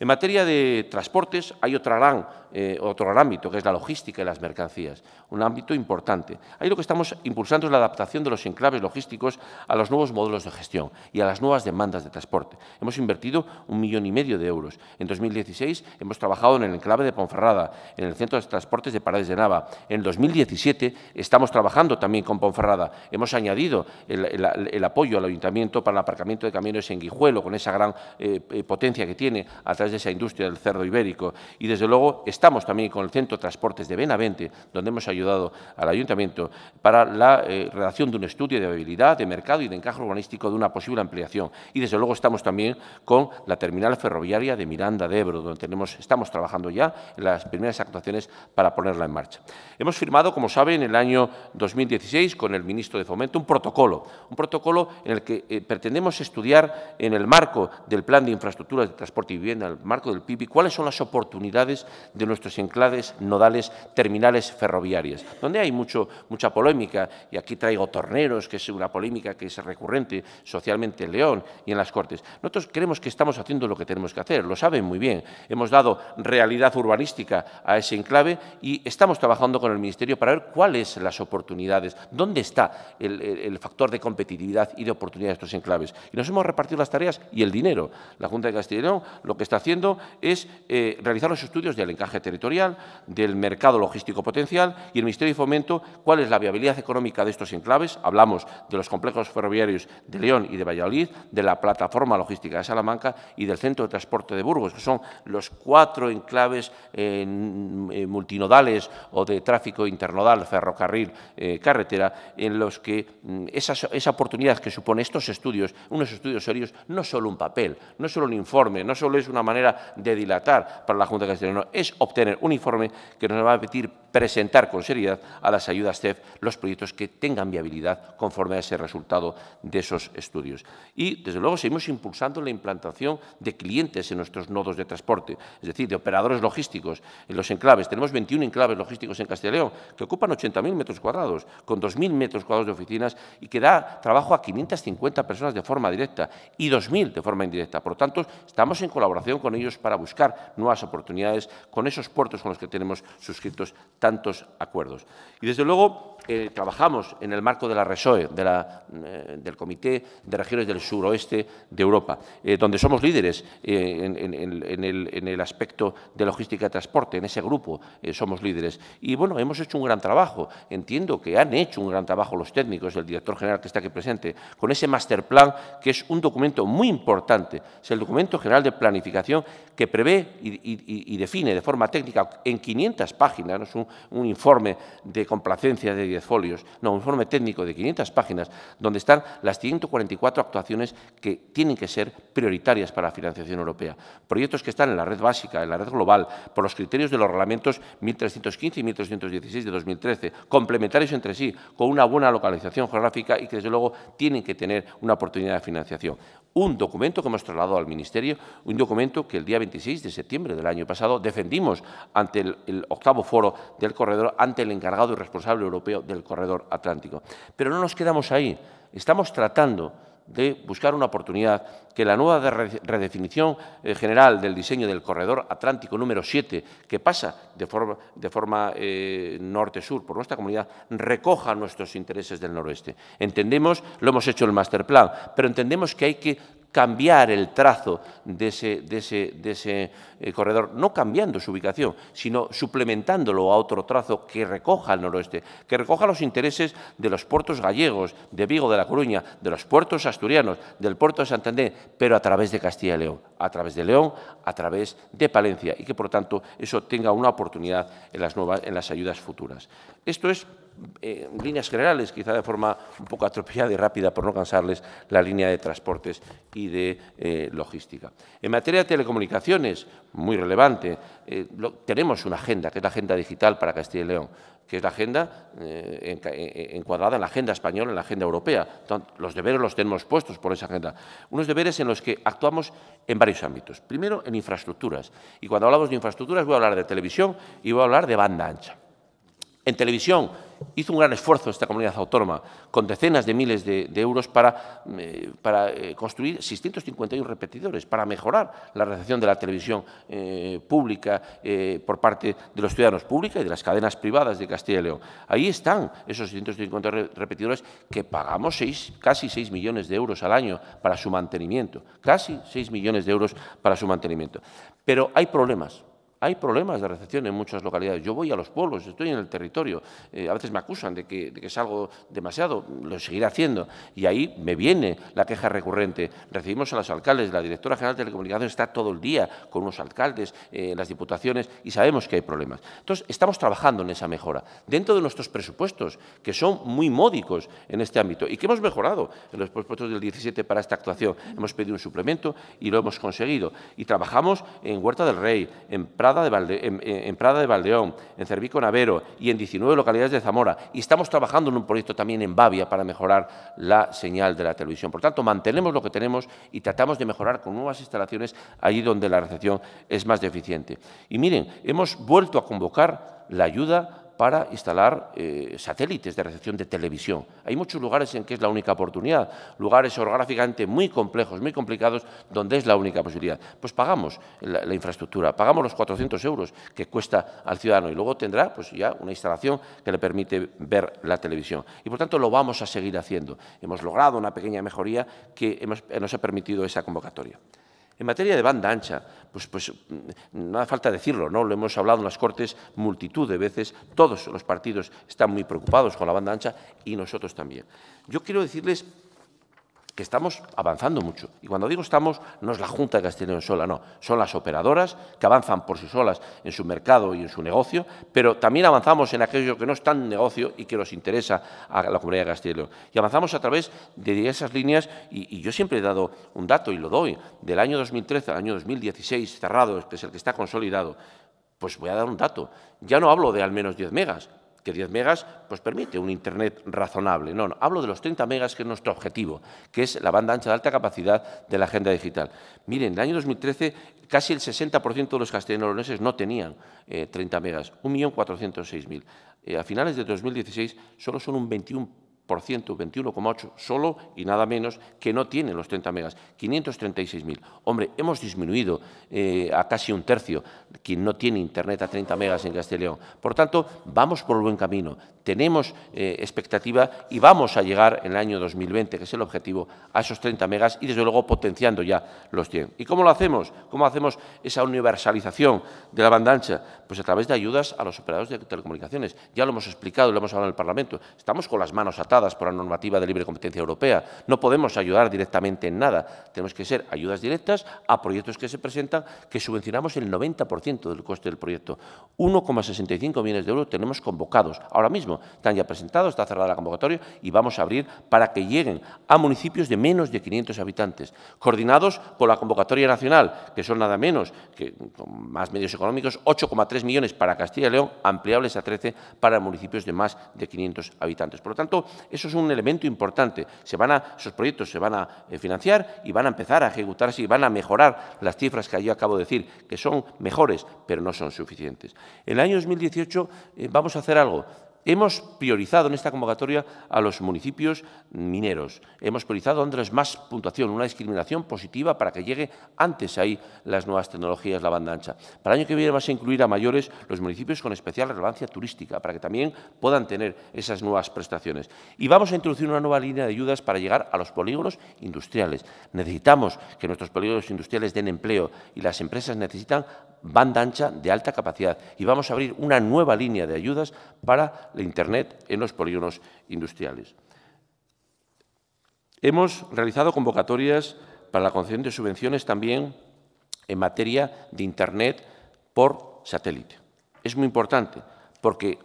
En materia de transportes hay gran, eh, otro gran ámbito, que es la logística y las mercancías, un ámbito importante. Ahí lo que estamos impulsando es la adaptación de los enclaves logísticos a los nuevos modelos de gestión y a las nuevas demandas de transporte. Hemos invertido un millón y medio de euros. En 2016 hemos trabajado en el enclave de Ponferrada, en el Centro de Transportes de Paredes de Nava. En 2017 estamos trabajando también con Ponferrada. Hemos añadido el, apoyo al Ayuntamiento para el aparcamiento de camiones en Guijuelo, con esa gran eh, eh, potencia que tiene a través de esa industria del cerdo ibérico. Y desde luego estamos también con el Centro de Transportes de Benavente, donde hemos ayudado al Ayuntamiento para la eh, redacción de un estudio de viabilidad, de mercado y de encaje urbanístico de una posible ampliación. Y desde luego estamos también con la terminal ferroviaria de Miranda de Ebro, donde tenemos, estamos trabajando ya en las primeras actuaciones para ponerla en marcha. Hemos firmado, como saben, en el año 2016 con el ministro de Fomento un protocolo, un protocolo en el que eh, pretendemos estudiar en el marco del Plan de Infraestructuras de Transporte y Vivienda marco del PIB y cuáles son las oportunidades de nuestros enclaves nodales terminales ferroviarias, donde hay mucho, mucha polémica, y aquí traigo Torneros, que es una polémica que es recurrente socialmente en León y en las Cortes. Nosotros creemos que estamos haciendo lo que tenemos que hacer, lo saben muy bien. Hemos dado realidad urbanística a ese enclave y estamos trabajando con el Ministerio para ver cuáles son las oportunidades, dónde está el, factor de competitividad y de oportunidad de estos enclaves. Y nos hemos repartido las tareas y el dinero. La Junta de Castilla y León, lo que está haciendo es eh, realizar los estudios del encaje territorial, del mercado logístico potencial y el Ministerio de Fomento cuál es la viabilidad económica de estos enclaves. Hablamos de los complejos ferroviarios de León y de Valladolid, de la plataforma logística de Salamanca y del centro de transporte de Burgos, que son los cuatro enclaves eh, eh, multinodales o de tráfico internodal, ferrocarril, carretera, en los que mm, esa oportunidad que supone estos estudios, unos estudios serios, no solo un papel, no solo un informe, no solo es una manera manera de dilatar para la Junta de Castellano es obtener un informe que nos va a permitir presentar con seriedad a las ayudas CEF los proyectos que tengan viabilidad conforme a ese resultado de esos estudios. Y, desde luego, seguimos impulsando la implantación de clientes en nuestros nodos de transporte, es decir, de operadores logísticos en los enclaves. Tenemos 21 enclaves logísticos en Castellón que ocupan 80.000 metros cuadrados, con 2.000 metros cuadrados de oficinas y que da trabajo a 550 personas de forma directa y 2.000 de forma indirecta. Por lo tanto, estamos en colaboración con ellos para buscar nuevas oportunidades con esos puertos con los que tenemos suscritos tantos acuerdos. Y desde luego trabajamos en el marco de la RESOE, eh, del Comité de Regiones del Suroeste de Europa, eh, donde somos líderes eh, en, el, aspecto de logística de transporte, en ese grupo somos líderes. Y bueno, hemos hecho un gran trabajo, entiendo que han hecho un gran trabajo los técnicos, el director general que está aquí presente, con ese master plan, que es un documento muy importante, es el documento general de planificación que prevé y, define de forma técnica en 500 páginas, es un, un informe de complacencia de folios, no, un informe técnico de 500 páginas, donde están las 144 actuaciones que tienen que ser prioritarias para la financiación europea. Proyectos que están en la red básica, en la red global, por los criterios de los reglamentos 1315 y 1316 de 2013, complementarios entre sí, con una buena localización geográfica y que, desde luego, tienen que tener una oportunidad de financiación. Un documento que hemos trasladado al Ministerio, un documento que el día 26 de septiembre del año pasado defendimos ante el, el octavo foro del corredor, ante el encargado y responsable europeo del corredor atlántico. Pero no nos quedamos ahí. Estamos tratando de buscar una oportunidad que la nueva redefinición eh, general del diseño del corredor atlántico número 7, que pasa de forma, de forma eh, norte-sur por nuestra comunidad, recoja nuestros intereses del noroeste. Entendemos, lo hemos hecho el master plan, pero entendemos que hay que cambiar el trazo de ese, de ese, de ese eh, corredor, no cambiando su ubicación, sino suplementándolo a otro trazo que recoja el noroeste, que recoja los intereses de los puertos gallegos, de Vigo, de La Coruña, de los puertos asturianos, del puerto de Santander, pero a través de Castilla y León, a través de León, a través de Palencia, y que por tanto eso tenga una oportunidad en las, nuevas, en las ayudas futuras. Esto es en eh, líneas generales, quizá de forma un poco atropellada y rápida por no cansarles, la línea de transportes y de eh, logística. En materia de telecomunicaciones, muy relevante, eh, tenemos una agenda, que es la agenda digital para Castilla y León, que es la agenda encuadrada en la agenda española, en la agenda europea. los deberes los tenemos puestos por esa agenda. Unos deberes en los que actuamos en varios ámbitos. Primero, en infraestructuras. Y cuando hablamos de infraestructuras voy a hablar de televisión y voy a hablar de banda ancha. En televisión hizo un gran esfuerzo esta comunidad autónoma con decenas de miles de, euros para, eh, para eh, construir 651 repetidores, para mejorar la recepción de la televisión eh, pública por parte de los ciudadanos públicos y de las cadenas privadas de Castilla y León. Ahí están esos 650 repetidores que pagamos casi 6 millones de euros al año para su mantenimiento, casi 6 millones de euros para su mantenimiento. Pero hay problemas hay problemas de recepción en muchas localidades. Yo voy a los pueblos, estoy en el territorio. Eh, a veces me acusan de que, es algo salgo demasiado, lo seguiré haciendo. Y ahí me viene la queja recurrente. Recibimos a los alcaldes, la directora general de telecomunicaciones está todo el día con los alcaldes, eh, las diputaciones, y sabemos que hay problemas. Entonces, estamos trabajando en esa mejora, dentro de nuestros presupuestos, que son muy módicos en este ámbito, y que hemos mejorado en los presupuestos del 17 para esta actuación. Hemos pedido un suplemento y lo hemos conseguido. Y trabajamos en Huerta del Rey, en Prado en, Prada de Valdeón, en Cervico Navero y en 19 localidades de Zamora. Y estamos trabajando en un proyecto también en Bavia para mejorar la señal de la televisión. Por tanto, mantenemos lo que tenemos y tratamos de mejorar con nuevas instalaciones allí donde la recepción es más deficiente. Y miren, hemos vuelto a convocar la ayuda para instalar eh, satélites de recepción de televisión. Hay muchos lugares en que es la única oportunidad, lugares orográficamente muy complejos, muy complicados, donde es la única posibilidad. Pues pagamos la, infraestructura, pagamos los 400 euros que cuesta al ciudadano y luego tendrá pues, ya una instalación que le permite ver la televisión. Y por tanto lo vamos a seguir haciendo. Hemos logrado una pequeña mejoría que nos ha permitido esa convocatoria. En materia de banda ancha, pues, pues mm, no hace falta decirlo, ¿no? lo hemos hablado en las Cortes multitud de veces, todos los partidos están muy preocupados con la banda ancha y nosotros también. Yo quiero decirles que estamos avanzando mucho. Y cuando digo estamos, no es la Junta de Castilla sola, no. Son las operadoras que avanzan por sí solas en su mercado y en su negocio, pero también avanzamos en aquello que no es tan negocio y que nos interesa a la Comunidad de Castilla y avanzamos a través de esas líneas, y, yo siempre he dado un dato y lo doy, del año 2013 al año 2016 cerrado, que es el que está consolidado, pues voy a dar un dato. Ya no hablo de al menos 10 megas, que 10 megas pues permite un Internet razonable. No, no, hablo de los 30 megas que es nuestro objetivo, que es la banda ancha de alta capacidad de la agenda digital. Miren, en el año 2013 casi el 60% de los castellanos no tenían 30 eh, megas, 1.406.000. Eh, a finales de 2016 solo son un 21% 21,8 solo y nada menos que no tienen los 30 megas, 536.000. Hombre, hemos disminuido eh, a casi un tercio quien no tiene internet a 30 megas en León Por tanto, vamos por el buen camino tenemos eh, expectativa y vamos a llegar en el año 2020, que es el objetivo, a esos 30 megas y desde luego potenciando ya los 100. ¿Y cómo lo hacemos? ¿Cómo hacemos esa universalización de la banda ancha? Pues a través de ayudas a los operadores de telecomunicaciones. Ya lo hemos explicado lo hemos hablado en el Parlamento. Estamos con las manos atadas por la normativa de libre competencia europea. No podemos ayudar directamente en nada. Tenemos que ser ayudas directas a proyectos que se presentan que subvencionamos el 90% del coste del proyecto. 1,65 millones de euros tenemos convocados ahora mismo están ya presentados, está cerrada la convocatoria y vamos a abrir para que lleguen a municipios de menos de 500 habitantes, coordinados con la convocatoria nacional, que son nada menos que más medios económicos, 8,3 millones para Castilla y León, ampliables a 13 para municipios de más de 500 habitantes. Por lo tanto, eso es un elemento importante. Se van a, esos proyectos se van a eh, financiar y van a empezar a ejecutarse y van a mejorar las cifras que yo acabo de decir, que son mejores, pero no son suficientes. En el año 2018 eh, vamos a hacer algo Hemos priorizado en esta convocatoria a los municipios mineros. Hemos priorizado Andrés, más puntuación, una discriminación positiva para que llegue antes ahí las nuevas tecnologías, la banda ancha. Para el año que viene vamos a incluir a mayores los municipios con especial relevancia turística, para que también puedan tener esas nuevas prestaciones. Y vamos a introducir una nueva línea de ayudas para llegar a los polígonos industriales. Necesitamos que nuestros polígonos industriales den empleo y las empresas necesitan banda ancha de alta capacidad. Y vamos a abrir una nueva línea de ayudas para la Internet en los polígonos industriales. Hemos realizado convocatorias para la concesión de subvenciones también en materia de Internet por satélite. Es muy importante porque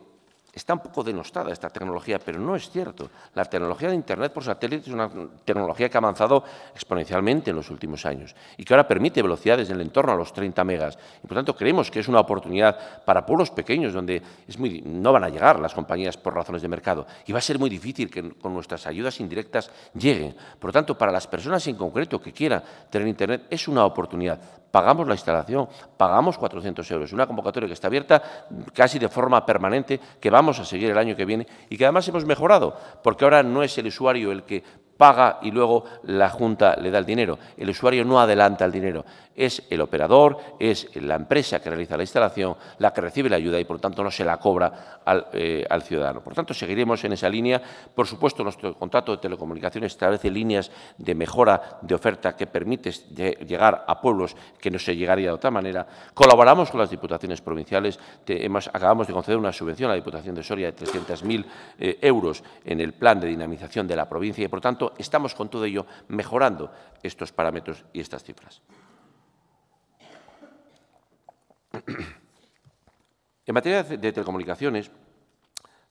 Está un poco denostada esta tecnología, pero no es cierto. La tecnología de Internet por satélite es una tecnología que ha avanzado exponencialmente en los últimos años y que ahora permite velocidades en el entorno a los 30 megas. Y por tanto, creemos que es una oportunidad para pueblos pequeños donde no van a llegar las compañías por razones de mercado y va a ser muy difícil que con nuestras ayudas indirectas lleguen. Por lo tanto, para las personas en concreto que quieran tener Internet, es una oportunidad pagamos la instalación, pagamos 400 euros. Una convocatoria que está abierta casi de forma permanente, que vamos vamos a seguir el año que viene y que además hemos mejorado, porque ahora no es el usuario el que paga y luego la Junta le da el dinero. El usuario no adelanta el dinero. Es el operador, es la empresa que realiza la instalación la que recibe la ayuda y, por tanto, no se la cobra al, eh, ciudadano. Por tanto, seguiremos en esa línea. Por supuesto, nuestro contrato de telecomunicaciones establece líneas de mejora de oferta que permite llegar a pueblos que no se llegaría de otra manera. Colaboramos con las diputaciones provinciales. acabamos de conceder una subvención a la Diputación de Soria de 300.000 eh, euros en el plan de dinamización de la provincia y, por tanto, estamos con todo ello mejorando estos parámetros y estas cifras. En materia de telecomunicaciones,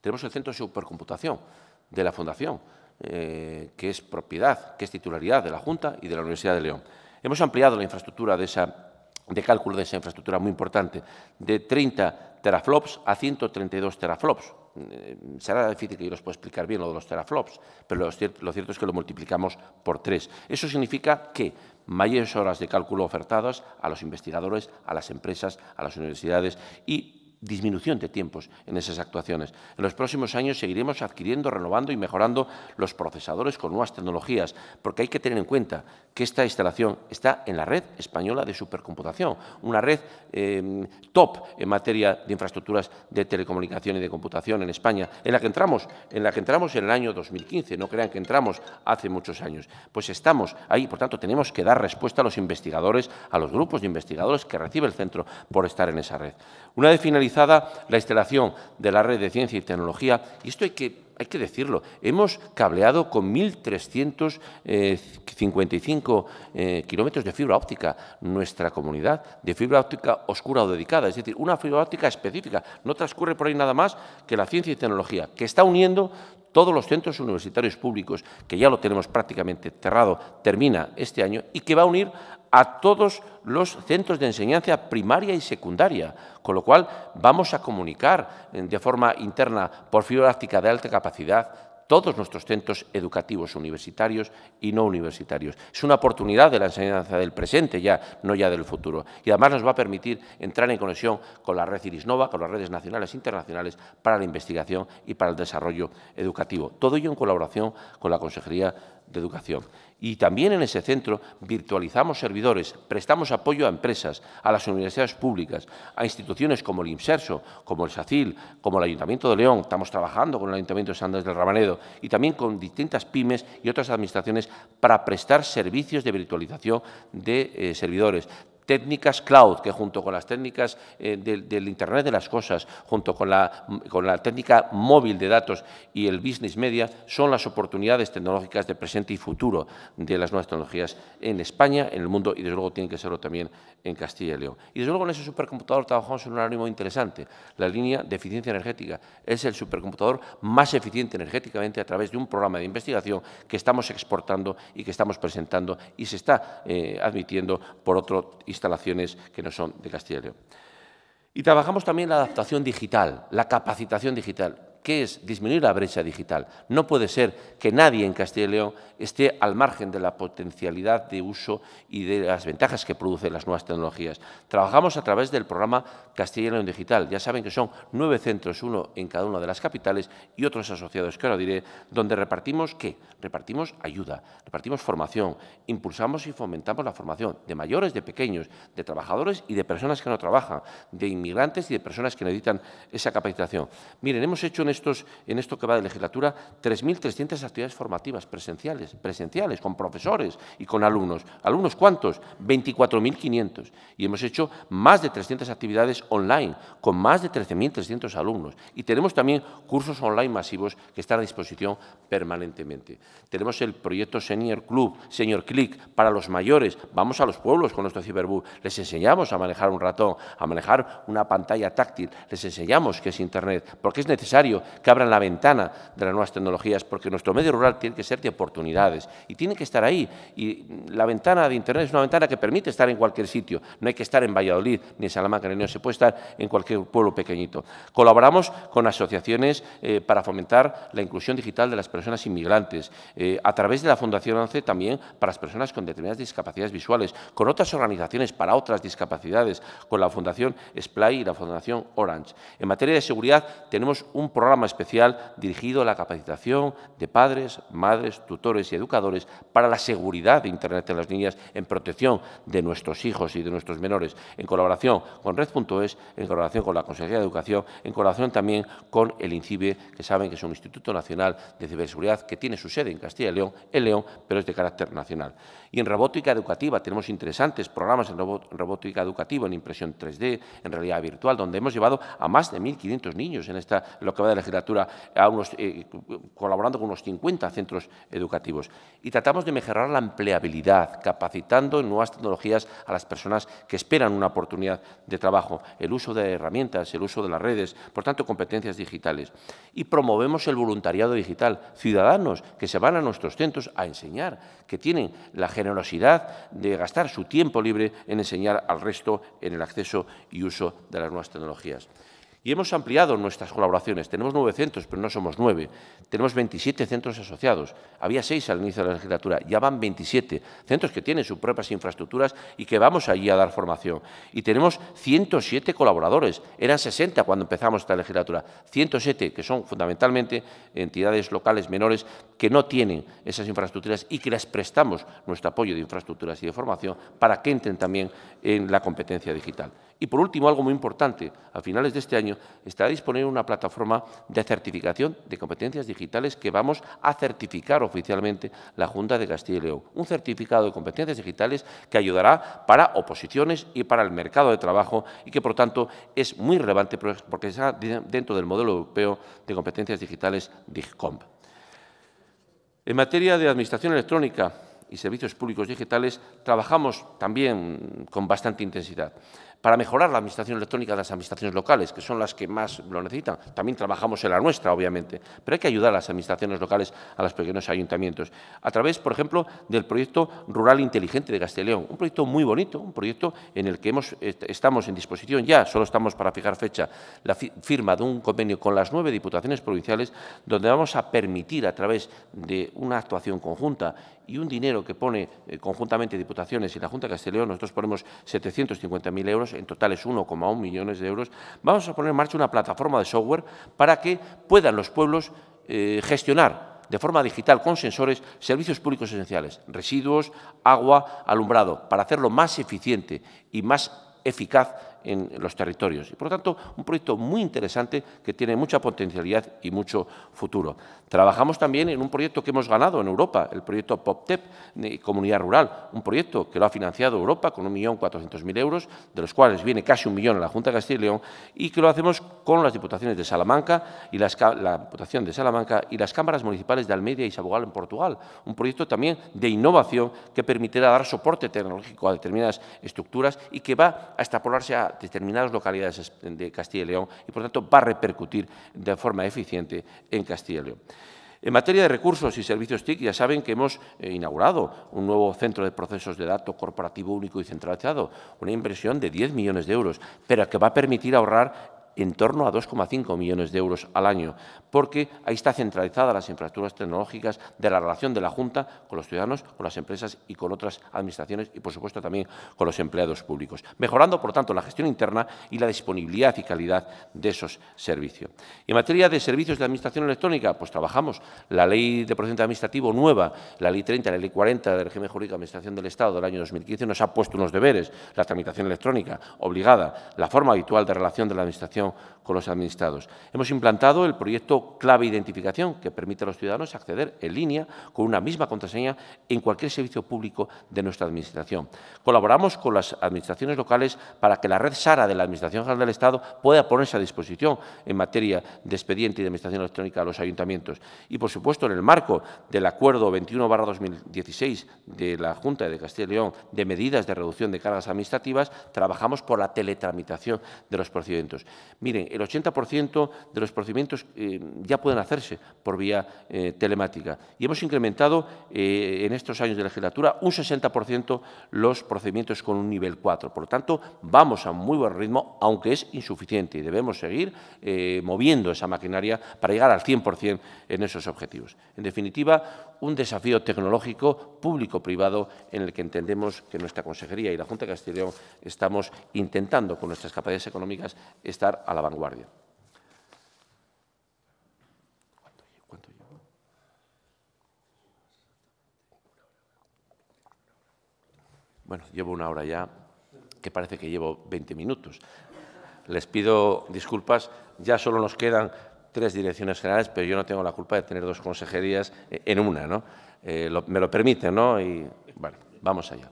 tenemos el Centro de Supercomputación de la Fundación, eh, que es propiedad, que es titularidad de la Junta y de la Universidad de León. Hemos ampliado la infraestructura de, esa, de cálculo de esa infraestructura muy importante de 30 teraflops a 132 teraflops, eh, será difícil que yo los pueda explicar bien lo de los teraflops, pero lo cierto, lo cierto es que lo multiplicamos por tres. Eso significa que mayores horas de cálculo ofertadas a los investigadores, a las empresas, a las universidades y disminución de tiempos en esas actuaciones. En los próximos años seguiremos adquiriendo, renovando y mejorando los procesadores con nuevas tecnologías, porque hay que tener en cuenta que esta instalación está en la red española de supercomputación, una red em, top en materia de infraestructuras de telecomunicación y de computación en España, en la que entramos en, la que entramos en el año 2015, no crean que entramos hace muchos años. Pues estamos ahí, por tanto, tenemos que dar respuesta a los investigadores, a los grupos de investigadores que recibe el centro por estar en esa red. Una de la instalación de la red de ciencia y tecnología, y esto hay que, hay que decirlo, hemos cableado con 1.355 eh, eh, kilómetros de fibra óptica nuestra comunidad, de fibra óptica oscura o dedicada, es decir, una fibra óptica específica. No transcurre por ahí nada más que la ciencia y tecnología, que está uniendo todos los centros universitarios públicos, que ya lo tenemos prácticamente cerrado, termina este año y que va a unir a todos los centros de enseñanza primaria y secundaria, con lo cual vamos a comunicar eh, de forma interna por fibra óptica de alta capacidad todos nuestros centros educativos universitarios y no universitarios. Es una oportunidad de la enseñanza del presente ya, no ya del futuro. Y además nos va a permitir entrar en conexión con la red Irisnova, con las redes nacionales e internacionales para la investigación y para el desarrollo educativo. Todo ello en colaboración con la Consejería de Educación. Y también en ese centro virtualizamos servidores, prestamos apoyo a empresas, a las universidades públicas, a instituciones como el IMSERSO, como el SACIL, como el Ayuntamiento de León. Estamos trabajando con el Ayuntamiento de San del Rabanedo y también con distintas pymes y otras administraciones para prestar servicios de virtualización de eh, servidores técnicas cloud, que junto con las técnicas eh, del, del, Internet de las Cosas, junto con la, con la técnica móvil de datos y el business media, son las oportunidades tecnológicas de presente y futuro de las nuevas tecnologías en España, en el mundo y, desde luego, tienen que serlo también en Castilla y León. Y desde luego en ese supercomputador trabajamos en un ánimo interesante. La línea de eficiencia energética es el supercomputador más eficiente energéticamente a través de un programa de investigación que estamos exportando y que estamos presentando y se está eh, admitiendo por otras instalaciones que no son de Castilla y León. Y trabajamos también la adaptación digital, la capacitación digital que es disminuir la brecha digital. No puede ser que nadie en Castilla y León esté al margen de la potencialidad de uso y de las ventajas que producen las nuevas tecnologías. Trabajamos a través del programa Castilla y León Digital. Ya saben que son nueve centros, uno en cada una de las capitales y otros asociados que ahora diré, donde repartimos qué? Repartimos ayuda, repartimos formación, impulsamos y fomentamos la formación de mayores, de pequeños, de trabajadores y de personas que no trabajan, de inmigrantes y de personas que necesitan esa capacitación. Miren, hemos hecho en esto que va de legislatura 3.300 actividades formativas presenciales, presenciales, con profesores y con alumnos. ¿Alumnos cuántos? 24.500. Y hemos hecho más de 300 actividades online, con más de 13.300 alumnos. Y tenemos también cursos online masivos que están a disposición permanentemente. Tenemos el proyecto Senior Club, Senior Click, para los mayores. Vamos a los pueblos con nuestro ciberbú, Les enseñamos a manejar un ratón, a manejar una pantalla táctil. Les enseñamos qué es Internet, porque es necesario que abran la ventana de las nuevas tecnologías, porque nuestro medio rural tiene que ser de oportunidades y tiene que estar ahí. Y la ventana de Internet es una ventana que permite estar en cualquier sitio. No hay que estar en Valladolid ni en Salamanca, ni se puede estar en cualquier pueblo pequeñito. Colaboramos con asociaciones eh, para fomentar la inclusión digital de las personas inmigrantes, eh, a través de la Fundación once también para las personas con determinadas discapacidades visuales, con otras organizaciones para otras discapacidades, con la Fundación SPLAY y la Fundación Orange. En materia de seguridad tenemos un programa programa especial dirigido a la capacitación de padres, madres, tutores y educadores para la seguridad de Internet en las niñas en protección de nuestros hijos y de nuestros menores, en colaboración con Red.es, en colaboración con la Consejería de Educación, en colaboración también con el INCIBE, que saben que es un Instituto Nacional de Ciberseguridad que tiene su sede en Castilla y León, en León, pero es de carácter nacional. Y en robótica educativa tenemos interesantes programas en robótica educativa, en impresión 3D, en realidad virtual, donde hemos llevado a más de 1.500 niños en esta, lo que va legislatura, eh, colaborando con unos 50 centros educativos. Y tratamos de mejorar la empleabilidad, capacitando en nuevas tecnologías a las personas que esperan una oportunidad de trabajo, el uso de herramientas, el uso de las redes, por tanto, competencias digitales. Y promovemos el voluntariado digital, ciudadanos que se van a nuestros centros a enseñar, que tienen la generosidad de gastar su tiempo libre en enseñar al resto en el acceso y uso de las nuevas tecnologías. Y hemos ampliado nuestras colaboraciones. Tenemos nueve centros, pero no somos nueve. Tenemos 27 centros asociados. Había seis al inicio de la legislatura, ya van 27 centros que tienen sus propias infraestructuras y que vamos allí a dar formación. Y tenemos 107 colaboradores. Eran 60 cuando empezamos esta legislatura. 107 que son fundamentalmente entidades locales menores que no tienen esas infraestructuras y que les prestamos nuestro apoyo de infraestructuras y de formación para que entren también en la competencia digital. Y por último, algo muy importante, a finales de este año estará está disponible una plataforma de certificación de competencias digitales que vamos a certificar oficialmente la Junta de Castilla y León. Un certificado de competencias digitales que ayudará para oposiciones y para el mercado de trabajo y que, por tanto, es muy relevante porque está dentro del modelo europeo de competencias digitales DIGCOMP. En materia de administración electrónica y servicios públicos digitales, trabajamos también con bastante intensidad para mejorar la administración electrónica de las administraciones locales, que son las que más lo necesitan. También trabajamos en la nuestra, obviamente, pero hay que ayudar a las administraciones locales, a los pequeños ayuntamientos, a través, por ejemplo, del proyecto Rural Inteligente de Castellón, un proyecto muy bonito, un proyecto en el que estamos en disposición ya, solo estamos para fijar fecha, la firma de un convenio con las nueve diputaciones provinciales, donde vamos a permitir, a través de una actuación conjunta y un dinero que pone eh, conjuntamente Diputaciones y la Junta de Castellón, nosotros ponemos 750.000 euros, en total es 1,1 millones de euros, vamos a poner en marcha una plataforma de software para que puedan los pueblos eh, gestionar de forma digital con sensores servicios públicos esenciales, residuos, agua, alumbrado, para hacerlo más eficiente y más eficaz en los territorios. Y por lo tanto, un proyecto muy interesante que tiene mucha potencialidad y mucho futuro. Trabajamos también en un proyecto que hemos ganado en Europa, el proyecto POPTEP, Comunidad Rural, un proyecto que lo ha financiado Europa con 1.400.000 euros, de los cuales viene casi un millón a la Junta de Castilla y León, y que lo hacemos con las diputaciones de Salamanca y las, la Diputación de Salamanca y las cámaras municipales de Almedia y Sabogal en Portugal. Un proyecto también de innovación que permitirá dar soporte tecnológico a determinadas estructuras y que va a extrapolarse a determinadas localidades de Castilla y León y, por tanto, va a repercutir de forma eficiente en Castilla y León. En materia de recursos y servicios TIC, ya saben que hemos eh, inaugurado un nuevo centro de procesos de datos corporativo único y centralizado, una inversión de 10 millones de euros, pero que va a permitir ahorrar en torno a 2,5 millones de euros al año, porque ahí está centralizada las infraestructuras tecnológicas de la relación de la Junta con los ciudadanos, con las empresas y con otras administraciones y, por supuesto, también con los empleados públicos, mejorando, por tanto, la gestión interna y la disponibilidad y calidad de esos servicios. en materia de servicios de administración electrónica, pues trabajamos la Ley de Procedimiento Administrativo nueva, la Ley 30, la Ley 40 del régimen jurídico de administración del Estado del año 2015, nos ha puesto unos deberes, la tramitación electrónica obligada, la forma habitual de relación de la administración con los administrados. Hemos implantado el proyecto Clave Identificación, que permite a los ciudadanos acceder en línea con una misma contraseña en cualquier servicio público de nuestra Administración. Colaboramos con las administraciones locales para que la red SARA de la Administración General del Estado pueda ponerse a disposición en materia de expediente y de administración electrónica a los ayuntamientos. Y, por supuesto, en el marco del Acuerdo 21-2016 de la Junta de Castilla y León de medidas de reducción de cargas administrativas, trabajamos por la teletramitación de los procedimientos. Miren, el 80% de los procedimientos eh, ya pueden hacerse por vía eh, telemática y hemos incrementado eh, en estos años de legislatura un 60% los procedimientos con un nivel 4. Por lo tanto, vamos a un muy buen ritmo, aunque es insuficiente y debemos seguir moviendo esa maquinaria para llegar al 100% en esos objetivos. En definitiva, un desafío tecnológico público-privado en el que entendemos que nuestra consejería y la Junta de Castilla León estamos intentando, con nuestras capacidades económicas, estar a la vanguardia. Bueno, llevo una hora ya, que parece que llevo 20 minutos. Les pido disculpas, ya solo nos quedan tres direcciones generales, pero yo no tengo la culpa de tener dos consejerías en una, ¿no? Eh, me lo permiten, ¿no? Y bueno, vamos allá.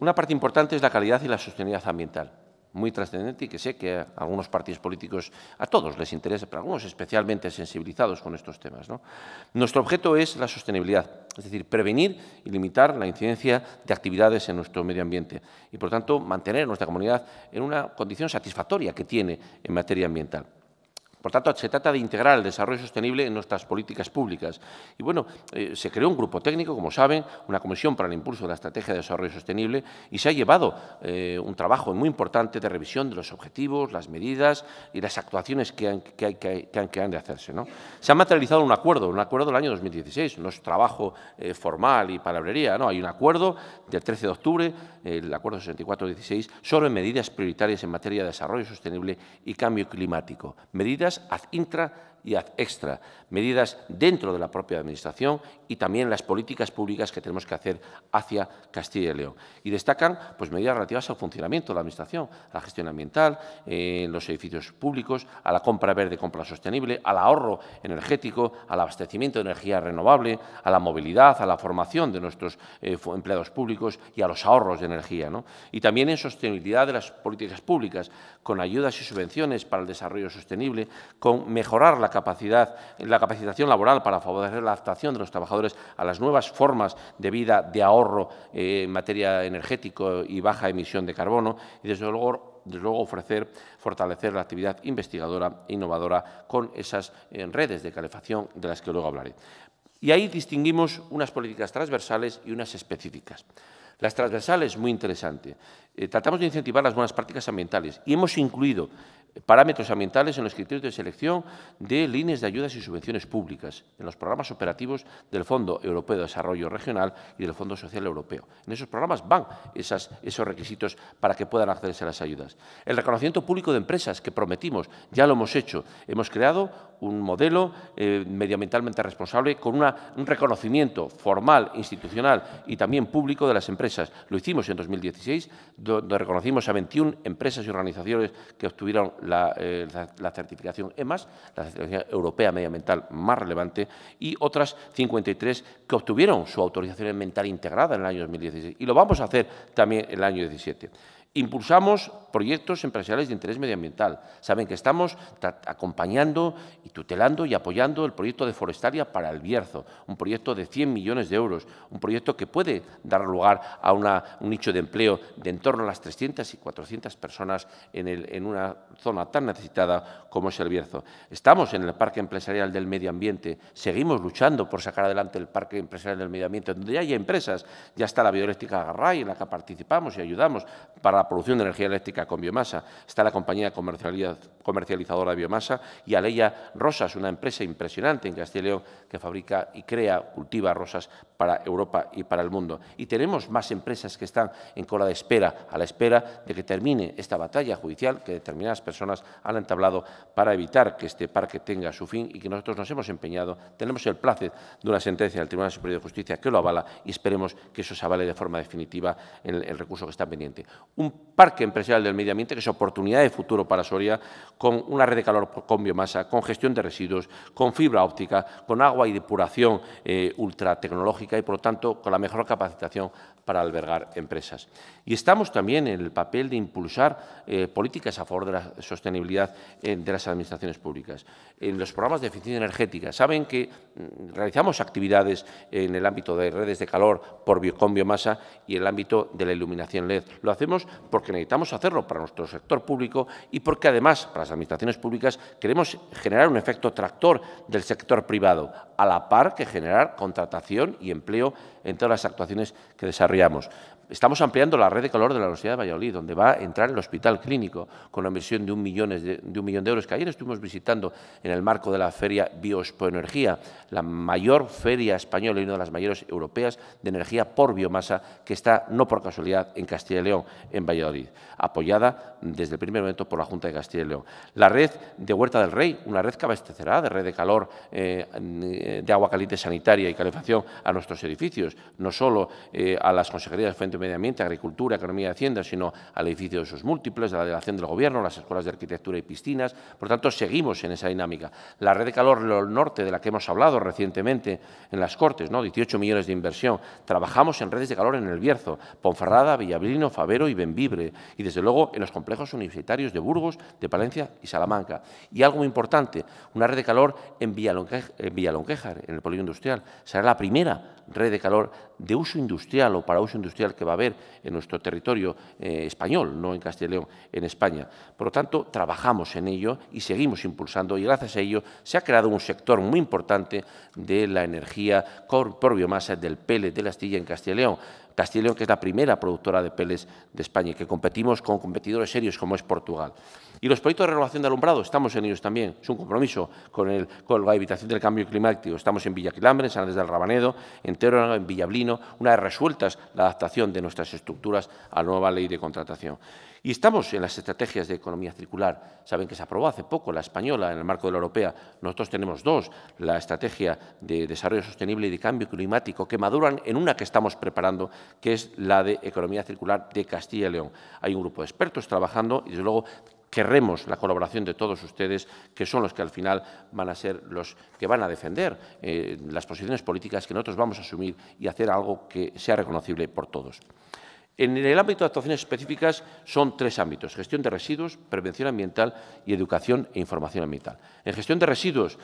Una parte importante es la calidad y la sostenibilidad ambiental muy trascendente y que sé que a algunos partidos políticos, a todos les interesa, pero algunos especialmente sensibilizados con estos temas. Nuestro objeto es la sostenibilidad, es decir, prevenir y limitar la incidencia de actividades en nuestro medio ambiente y, por tanto, mantener nuestra comunidad en una condición satisfactoria que tiene en materia ambiental. Por tanto, se trata de integrar el desarrollo sostenible en nuestras políticas públicas. Y bueno, eh, se creó un grupo técnico, como saben, una comisión para el impulso de la estrategia de desarrollo sostenible y se ha llevado eh, un trabajo muy importante de revisión de los objetivos, las medidas y las actuaciones que han, hay, que, de hacerse. Se ha materializado un acuerdo, un acuerdo del año 2016, no es trabajo eh, formal y palabrería, no, hay un acuerdo del 13 de octubre, el acuerdo 64-16, sobre medidas prioritarias en materia de desarrollo sostenible y cambio climático. Medidas ad intra y extra, medidas dentro de la propia Administración y también las políticas públicas que tenemos que hacer hacia Castilla y León. Y destacan pues, medidas relativas al funcionamiento de la Administración, a la gestión ambiental, eh, los edificios públicos, a la compra verde, compra sostenible, al ahorro energético, al abastecimiento de energía renovable, a la movilidad, a la formación de nuestros eh, empleados públicos y a los ahorros de energía. ¿no? Y también en sostenibilidad de las políticas públicas, con ayudas y subvenciones para el desarrollo sostenible, con mejorar la la, capacidad, la capacitación laboral para favorecer la adaptación de los trabajadores a las nuevas formas de vida de ahorro eh, en materia energética y baja emisión de carbono y, desde luego, luego ofrecer, fortalecer la actividad investigadora e innovadora con esas eh, redes de calefacción de las que luego hablaré. Y ahí distinguimos unas políticas transversales y unas específicas. Las transversales, muy interesante. Eh, tratamos de incentivar las buenas prácticas ambientales y hemos incluido parámetros ambientales en los criterios de selección de líneas de ayudas y subvenciones públicas, en los programas operativos del Fondo Europeo de Desarrollo Regional y del Fondo Social Europeo. En esos programas van esos requisitos para que puedan accederse a las ayudas. El reconocimiento público de empresas que prometimos, ya lo hemos hecho. Hemos creado un modelo eh, medioambientalmente responsable con un reconocimiento formal, institucional y también público de las empresas. Lo hicimos en 2016, donde reconocimos a 21 empresas y organizaciones que obtuvieron eh, la, certificación EMAS, la certificación europea medioambiental más relevante, y otras 53 que obtuvieron su autorización ambiental integrada en el año 2016. Y lo vamos a hacer también en el año 2017. Impulsamos proyectos empresariales de interés medioambiental. Saben que estamos acompañando y tutelando y apoyando el proyecto de Forestalia para el Bierzo, un proyecto de 100 millones de euros, un proyecto que puede dar lugar a un nicho de empleo de en torno a las 300 y 400 personas en, una zona tan necesitada como es el Bierzo. Estamos en el Parque Empresarial del Medio Ambiente, seguimos luchando por sacar adelante el Parque Empresarial del Medio Ambiente, donde ya hay empresas, ya está la bioeléctrica Garray, en la que participamos y ayudamos para la producción de energía eléctrica con biomasa. Está la compañía comercializadora de biomasa y Aleya Rosas, una empresa impresionante en Castilla que fabrica y crea, cultiva rosas para Europa y para el mundo. Y tenemos más empresas que están en cola de espera, a la espera de que termine esta batalla judicial que determinadas personas han entablado para evitar que este parque tenga su fin y que nosotros nos hemos empeñado. Tenemos el placer de una sentencia del Tribunal Superior de Justicia que lo avala y esperemos que eso se avale de forma definitiva en el, recurso que está pendiente un parque empresarial del medio ambiente que es oportunidad de futuro para Soria, con una red de calor con biomasa, con gestión de residuos, con fibra óptica, con agua y depuración eh, ultratecnológica y, por lo tanto, con la mejor capacitación para albergar empresas. Y estamos también en el papel de impulsar eh, políticas a favor de la sostenibilidad eh, de las administraciones públicas. En los programas de eficiencia energética, saben que mm, realizamos actividades en el ámbito de redes de calor por con biomasa y el ámbito de la iluminación LED. Lo hacemos porque necesitamos hacerlo para nuestro sector público y porque además para las administraciones públicas queremos generar un efecto tractor del sector privado, a la par que generar contratación y empleo en todas las actuaciones que desarrollamos. Estamos ampliando la red de calor de la Universidad de Valladolid, donde va a entrar el hospital clínico con la inversión de un, millón de, euros que ayer estuvimos visitando en el marco de la feria Biospoenergía, la mayor feria española y una de las mayores europeas de energía por biomasa que está, no por casualidad, en Castilla y León, en Valladolid, apoyada desde el primer momento por la Junta de Castilla y León. La red de Huerta del Rey, una red que abastecerá de red de calor, eh, de agua caliente sanitaria y calefacción a nuestros edificios, no solo eh, a las consejerías frente Medio Ambiente, Agricultura, Economía y Hacienda, sino al edificio de sus múltiples, a la delegación del Gobierno, las escuelas de arquitectura y piscinas. Por tanto, seguimos en esa dinámica. La red de calor norte de la que hemos hablado recientemente en las Cortes, ¿no? 18 millones de inversión. Trabajamos en redes de calor en el Bierzo, Ponferrada, Villablino, Favero y Benvibre. Y desde luego en los complejos universitarios de Burgos, de Palencia y Salamanca. Y algo muy importante, una red de calor en Villalonquejar, en, en el polígono industrial. Será la primera red de calor de uso industrial o para uso industrial que va a haber en nuestro territorio eh, español, no en Castilla León, en España. Por lo tanto, trabajamos en ello y seguimos impulsando y gracias a ello se ha creado un sector muy importante de la energía por biomasa del pele de la astilla en Castilla y León. Castilla y León que es la primera productora de peles de España y que competimos con competidores serios como es Portugal. Y los proyectos de renovación de alumbrado, estamos en ellos también. Es un compromiso con, la evitación del cambio climático. Estamos en Villaquilambre, en San Andrés del Rabanedo, en en Villablino, una vez resueltas la adaptación de nuestras estructuras a la nueva ley de contratación. Y estamos en las estrategias de economía circular. Saben que se aprobó hace poco la española en el marco de la europea. Nosotros tenemos dos, la estrategia de desarrollo sostenible y de cambio climático, que maduran en una que estamos preparando, que es la de economía circular de Castilla y León. Hay un grupo de expertos trabajando y, desde luego, querremos la colaboración de todos ustedes, que son los que al final van a ser los que van a defender eh, las posiciones políticas que nosotros vamos a asumir y hacer algo que sea reconocible por todos. En el ámbito de actuaciones específicas son tres ámbitos, gestión de residuos, prevención ambiental y educación e información ambiental. En gestión de residuos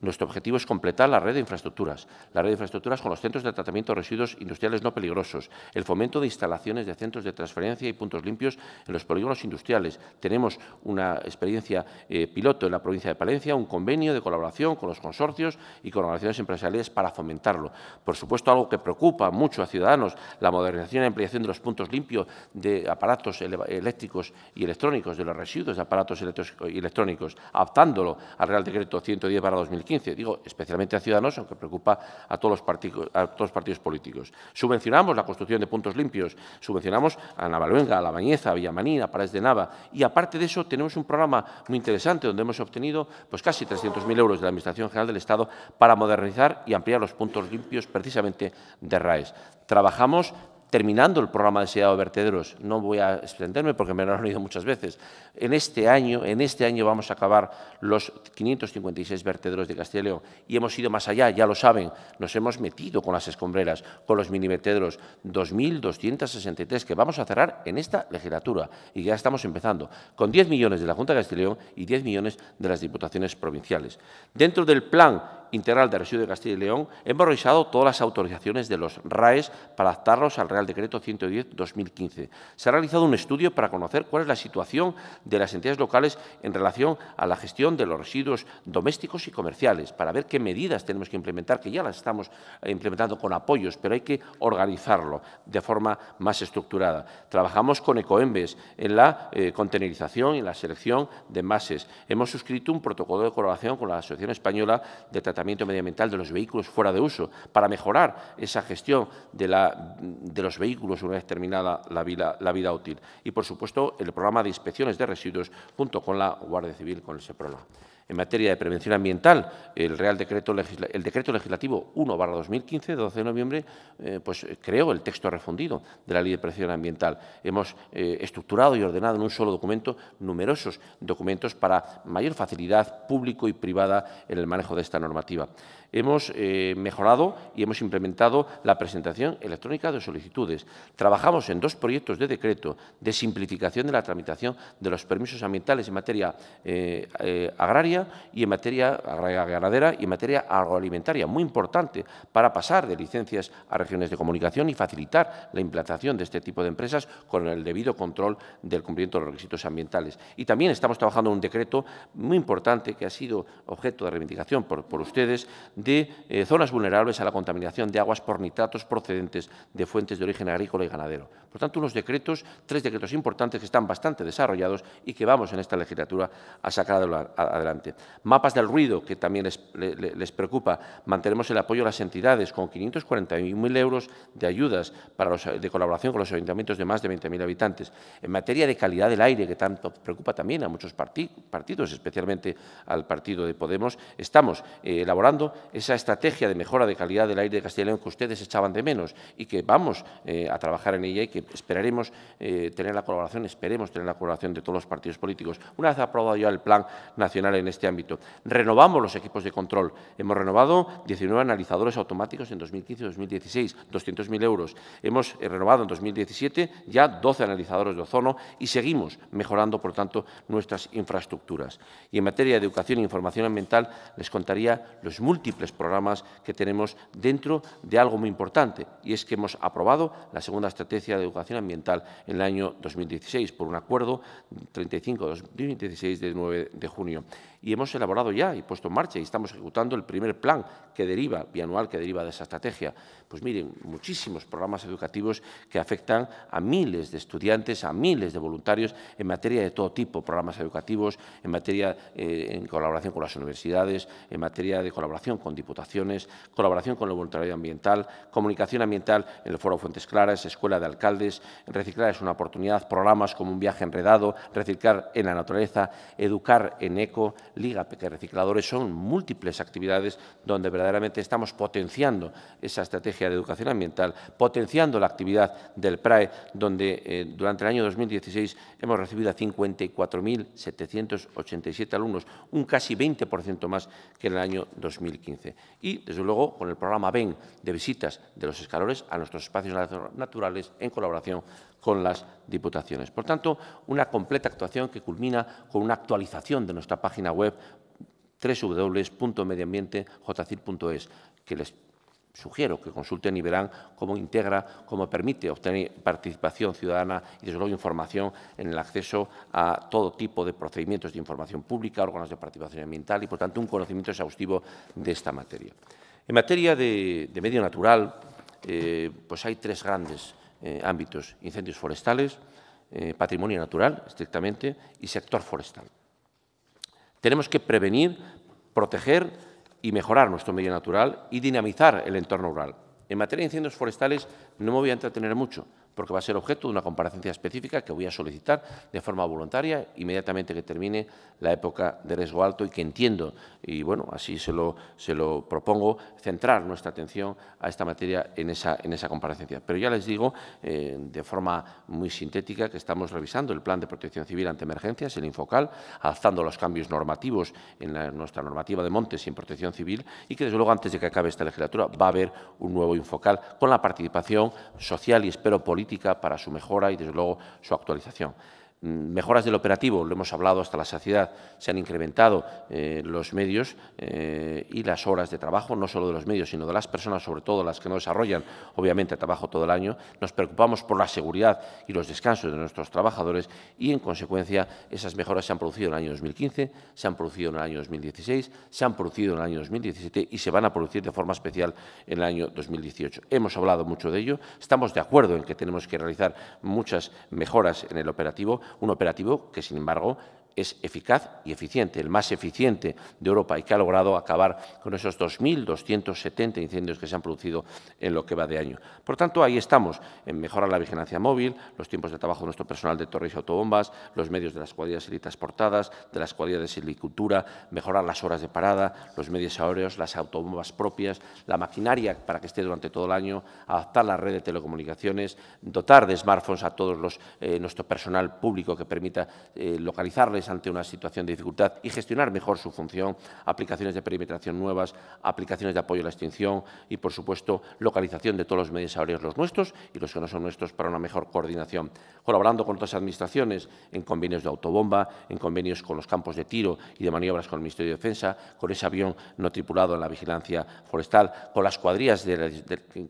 nuestro objetivo es completar la red de infraestructuras, la red de infraestructuras con los centros de tratamiento de residuos industriales no peligrosos, el fomento de instalaciones de centros de transferencia y puntos limpios en los polígonos industriales. Tenemos una experiencia eh, piloto en la provincia de Palencia, un convenio de colaboración con los consorcios y con organizaciones empresariales para fomentarlo. Por supuesto, algo que preocupa mucho a ciudadanos, la modernización y ampliación de los puntos limpios de aparatos eléctricos y electrónicos, de los residuos de aparatos electrónicos, adaptándolo al Real Decreto 110 2015 Digo, especialmente a Ciudadanos, aunque preocupa a todos los, partidos, a todos partidos políticos. Subvencionamos la construcción de puntos limpios, subvencionamos a Navaluenga, a La Bañeza, a Villamanín, a Parés de Nava. Y aparte de eso, tenemos un programa muy interesante donde hemos obtenido pues, casi 300.000 euros de la Administración General del Estado para modernizar y ampliar los puntos limpios precisamente de RAES. Trabajamos terminando el programa de de vertederos, no voy a extenderme porque me lo han oído muchas veces, en este año, en este año vamos a acabar los 556 vertederos de Castilla y León y hemos ido más allá, ya lo saben, nos hemos metido con las escombreras, con los mini vertederos, 2.263 que vamos a cerrar en esta legislatura y ya estamos empezando, con 10 millones de la Junta de Castilla y León y 10 millones de las diputaciones provinciales. Dentro del plan Integral de Residuos de Castilla y León, hemos revisado todas las autorizaciones de los RAES para adaptarlos al Real Decreto 110-2015. Se ha realizado un estudio para conocer cuál es la situación de las entidades locales en relación a la gestión de los residuos domésticos y comerciales, para ver qué medidas tenemos que implementar, que ya las estamos eh, implementando con apoyos, pero hay que organizarlo de forma más estructurada. Trabajamos con Ecoembes en la eh, contenerización y en la selección de mases. Hemos suscrito un protocolo de colaboración con la Asociación Española de Tratamiento tratamiento medioambiental de los vehículos fuera de uso, para mejorar esa gestión de, los vehículos una vez terminada la vida, la vida, útil. Y, por supuesto, el programa de inspecciones de residuos junto con la Guardia Civil, con el programa. En materia de prevención ambiental, el Real Decreto, el Decreto Legislativo 1-2015, de 12 de noviembre, eh, pues, eh, creó el texto refundido de la Ley de Prevención Ambiental. Hemos eh, estructurado y ordenado en un solo documento numerosos documentos para mayor facilidad público y privada en el manejo de esta normativa hemos eh, mejorado y hemos implementado la presentación electrónica de solicitudes. Trabajamos en dos proyectos de decreto de simplificación de la tramitación de los permisos ambientales en materia eh, eh, agraria y en materia ganadera y en materia agroalimentaria, muy importante para pasar de licencias a regiones de comunicación y facilitar la implantación de este tipo de empresas con el debido control del cumplimiento de los requisitos ambientales. Y también estamos trabajando en un decreto muy importante que ha sido objeto de reivindicación por, por ustedes de eh, zonas vulnerables a la contaminación de aguas por nitratos procedentes de fuentes de origen agrícola y ganadero. Por tanto, unos decretos, tres decretos importantes que están bastante desarrollados y que vamos en esta legislatura a sacar adelante. Mapas del ruido, que también les, preocupa. Mantenemos el apoyo a las entidades con 540.000 euros de ayudas para de colaboración con los ayuntamientos de más de 20.000 habitantes. En materia de calidad del aire, que tanto preocupa también a muchos partidos, especialmente al partido de Podemos, estamos eh, elaborando esa estrategia de mejora de calidad del aire de Castilla León que ustedes echaban de menos y que vamos eh, a trabajar en ella y que esperaremos eh, tener la colaboración, esperemos tener la colaboración de todos los partidos políticos. Una vez aprobado ya el plan nacional en este ámbito, renovamos los equipos de control. Hemos renovado 19 analizadores automáticos en 2015 y 2016, 200.000 euros. Hemos eh, renovado en 2017 ya 12 analizadores de ozono y seguimos mejorando, por tanto, nuestras infraestructuras. Y en materia de educación e información ambiental les contaría los múltiples programas que tenemos dentro de algo muy importante, y es que hemos aprobado la segunda estrategia de educación ambiental en el año 2016 por un acuerdo 35-2016 del 9 de junio y hemos elaborado ya y puesto en marcha y estamos ejecutando el primer plan que deriva, bianual que deriva de esa estrategia. Pues miren, muchísimos programas educativos que afectan a miles de estudiantes, a miles de voluntarios en materia de todo tipo, programas educativos, en materia eh, en colaboración con las universidades, en materia de colaboración con diputaciones, colaboración con el voluntariado ambiental, comunicación ambiental en el Foro Fuentes Claras, Escuela de Alcaldes, reciclar es una oportunidad, programas como un viaje enredado, reciclar en la naturaleza, educar en eco, Liga Peque Recicladores son múltiples actividades donde verdaderamente estamos potenciando esa estrategia de educación ambiental, potenciando la actividad del PRAE, donde eh, durante el año 2016 hemos recibido a 54.787 alumnos, un casi 20% más que en el año 2015. Y, desde luego, con el programa BEN de visitas de los escalones a nuestros espacios naturales en colaboración con las diputaciones. Por tanto, una completa actuación que culmina con una actualización de nuestra página web www.medioambientejcir.es, que les sugiero que consulten y verán cómo integra, cómo permite obtener participación ciudadana y, desde luego, información en el acceso a todo tipo de procedimientos de información pública, órganos de participación ambiental y, por tanto, un conocimiento exhaustivo de esta materia. En materia de, medio natural, eh, pues hay tres grandes eh, ámbitos, incendios forestales, eh, patrimonio natural, estrictamente, y sector forestal. Tenemos que prevenir, proteger y mejorar nuestro medio natural y dinamizar el entorno rural. En materia de incendios forestales no me voy a entretener mucho, porque va a ser objeto de una comparecencia específica que voy a solicitar de forma voluntaria inmediatamente que termine la época de riesgo alto y que entiendo, y bueno, así se lo, se lo propongo, centrar nuestra atención a esta materia en esa, en esa comparecencia. Pero ya les digo, eh, de forma muy sintética, que estamos revisando el Plan de Protección Civil ante Emergencias, el Infocal, alzando los cambios normativos en nuestra normativa de montes y en protección civil y que, desde luego, antes de que acabe esta legislatura va a haber un nuevo Infocal con la participación social y, espero, política para su mejora y, desde luego, su actualización. Mm, mejoras del operativo, lo hemos hablado hasta la saciedad, se han incrementado eh, los medios eh, y las horas de trabajo, no solo de los medios, sino de las personas, sobre todo las que no desarrollan, obviamente, trabajo todo el año. Nos preocupamos por la seguridad y los descansos de nuestros trabajadores y, en consecuencia, esas mejoras se han producido en el año 2015, se han producido en el año 2016, se han producido en el año 2017 y se van a producir de forma especial en el año 2018. Hemos hablado mucho de ello, estamos de acuerdo en que tenemos que realizar muchas mejoras en el operativo, un operativo que, sin embargo, es eficaz y eficiente, el más eficiente de Europa y que ha logrado acabar con esos 2.270 incendios que se han producido en lo que va de año. Por tanto, ahí estamos, en mejorar la vigilancia móvil, los tiempos de trabajo de nuestro personal de torres y autobombas, los medios de las cuadrillas portadas, de las cuadrillas de silicultura, mejorar las horas de parada, los medios aéreos, las autobombas propias, la maquinaria para que esté durante todo el año, adaptar la red de telecomunicaciones, dotar de smartphones a todos eh, nuestro personal público que permita eh, localizarles ante una situación de dificultad y gestionar mejor su función, aplicaciones de perimetración nuevas, aplicaciones de apoyo a la extinción y, por supuesto, localización de todos los medios aéreos, los nuestros y los que no son nuestros, para una mejor coordinación. Colaborando con otras administraciones en convenios de autobomba, en convenios con los campos de tiro y de maniobras con el Ministerio de Defensa, con ese avión no tripulado en la vigilancia forestal, con las cuadrillas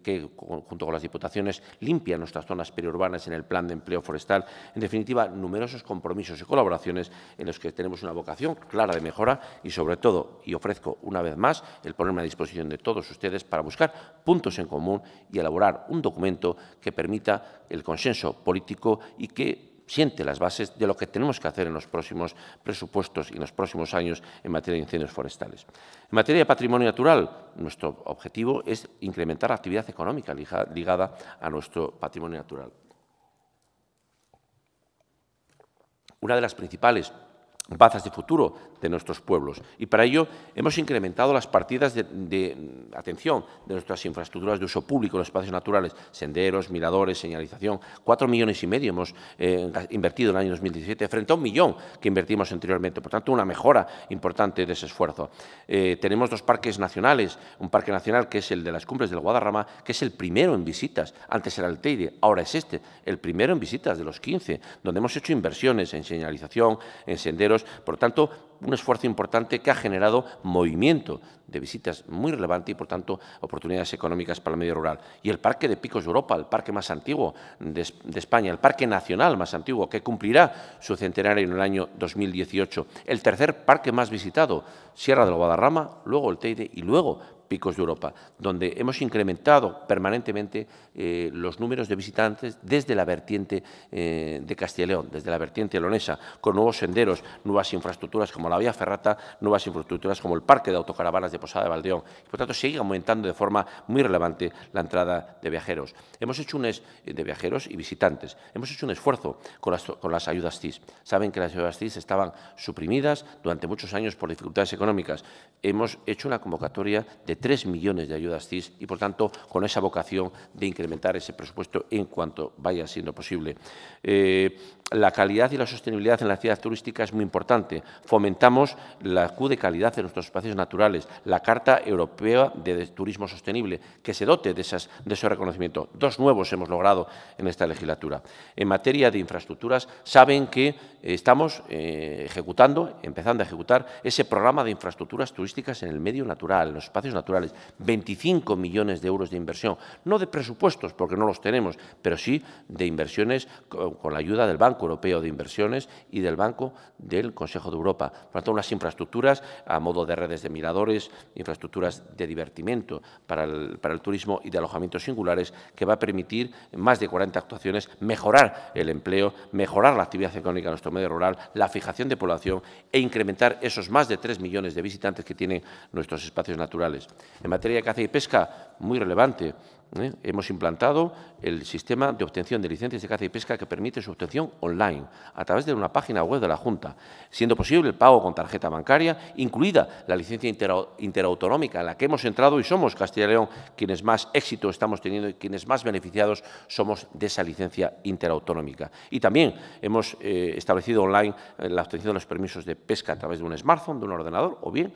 que, junto con las diputaciones, limpian nuestras zonas periurbanas en el plan de empleo forestal. En definitiva, numerosos compromisos y colaboraciones en los que tenemos una vocación clara de mejora y, sobre todo, y ofrezco una vez más el ponerme a disposición de todos ustedes para buscar puntos en común y elaborar un documento que permita el consenso político y que siente las bases de lo que tenemos que hacer en los próximos presupuestos y en los próximos años en materia de incendios forestales. En materia de patrimonio natural, nuestro objetivo es incrementar la actividad económica ligada a nuestro patrimonio natural. Una de las principales bazas de futuro de nuestros pueblos. Y para ello hemos incrementado las partidas de, atención de nuestras infraestructuras de uso público en los espacios naturales, senderos, miradores, señalización. Cuatro millones y medio hemos eh, invertido en el año 2017 frente a un millón que invertimos anteriormente. Por tanto, una mejora importante de ese esfuerzo. Eh, tenemos dos parques nacionales, un parque nacional que es el de las cumbres del Guadarrama, que es el primero en visitas. Antes era el Teide, ahora es este, el primero en visitas de los 15, donde hemos hecho inversiones en señalización, en senderos, por lo tanto, un esfuerzo importante que ha generado movimiento de visitas muy relevante y, por tanto, oportunidades económicas para el medio rural. Y el Parque de Picos de Europa, el parque más antiguo de, de España, el parque nacional más antiguo, que cumplirá su centenario en el año 2018. El tercer parque más visitado, Sierra del Guadarrama, luego el Teide y luego picos de Europa, donde hemos incrementado permanentemente eh, los números de visitantes desde la vertiente eh, de Castilla León, desde la vertiente leonesa, con nuevos senderos, nuevas infraestructuras como la vía ferrata, nuevas infraestructuras como el parque de autocaravanas de Posada de Valdeón. Por tanto, sigue aumentando de forma muy relevante la entrada de viajeros. Hemos hecho un eh, de viajeros y visitantes. Hemos hecho un esfuerzo con con las ayudas CIS. Saben que las ayudas CIS estaban suprimidas durante muchos años por dificultades económicas. Hemos hecho una convocatoria de tres millones de ayudas CIS y, por tanto, con esa vocación de incrementar ese presupuesto en cuanto vaya siendo posible. Eh, la calidad y la sostenibilidad en la ciudad turística es muy importante. Fomentamos la Q de calidad en nuestros espacios naturales, la Carta Europea de Turismo Sostenible, que se dote de, esas, de ese reconocimiento. Dos nuevos hemos logrado en esta legislatura. En materia de infraestructuras, saben que eh, estamos eh, ejecutando, empezando a ejecutar, ese programa de infraestructuras turísticas en el medio natural, en los espacios naturales. 25 millones de euros de inversión, no de presupuestos, porque no los tenemos, pero sí de inversiones con la ayuda del Banco Europeo de Inversiones y del Banco del Consejo de Europa. Por lo tanto, unas infraestructuras a modo de redes de miradores, infraestructuras de divertimento para el, turismo y de alojamientos singulares, que va a permitir más de 40 actuaciones mejorar el empleo, mejorar la actividad económica en nuestro medio rural, la fijación de población e incrementar esos más de 3 millones de visitantes que tienen nuestros espacios naturales. En materia de caza y pesca, muy relevante, ¿eh? Hemos implantado el sistema de obtención de licencias de caza y pesca que permite su obtención online, a través de una página web de la Junta, siendo posible el pago con tarjeta bancaria, incluida la licencia interautonómica en la que hemos entrado y somos Castilla y León quienes más éxito estamos teniendo y quienes más beneficiados somos de esa licencia interautonómica. Y también hemos eh, establecido online eh, la obtención de los permisos de pesca a través de un smartphone, de un ordenador o bien,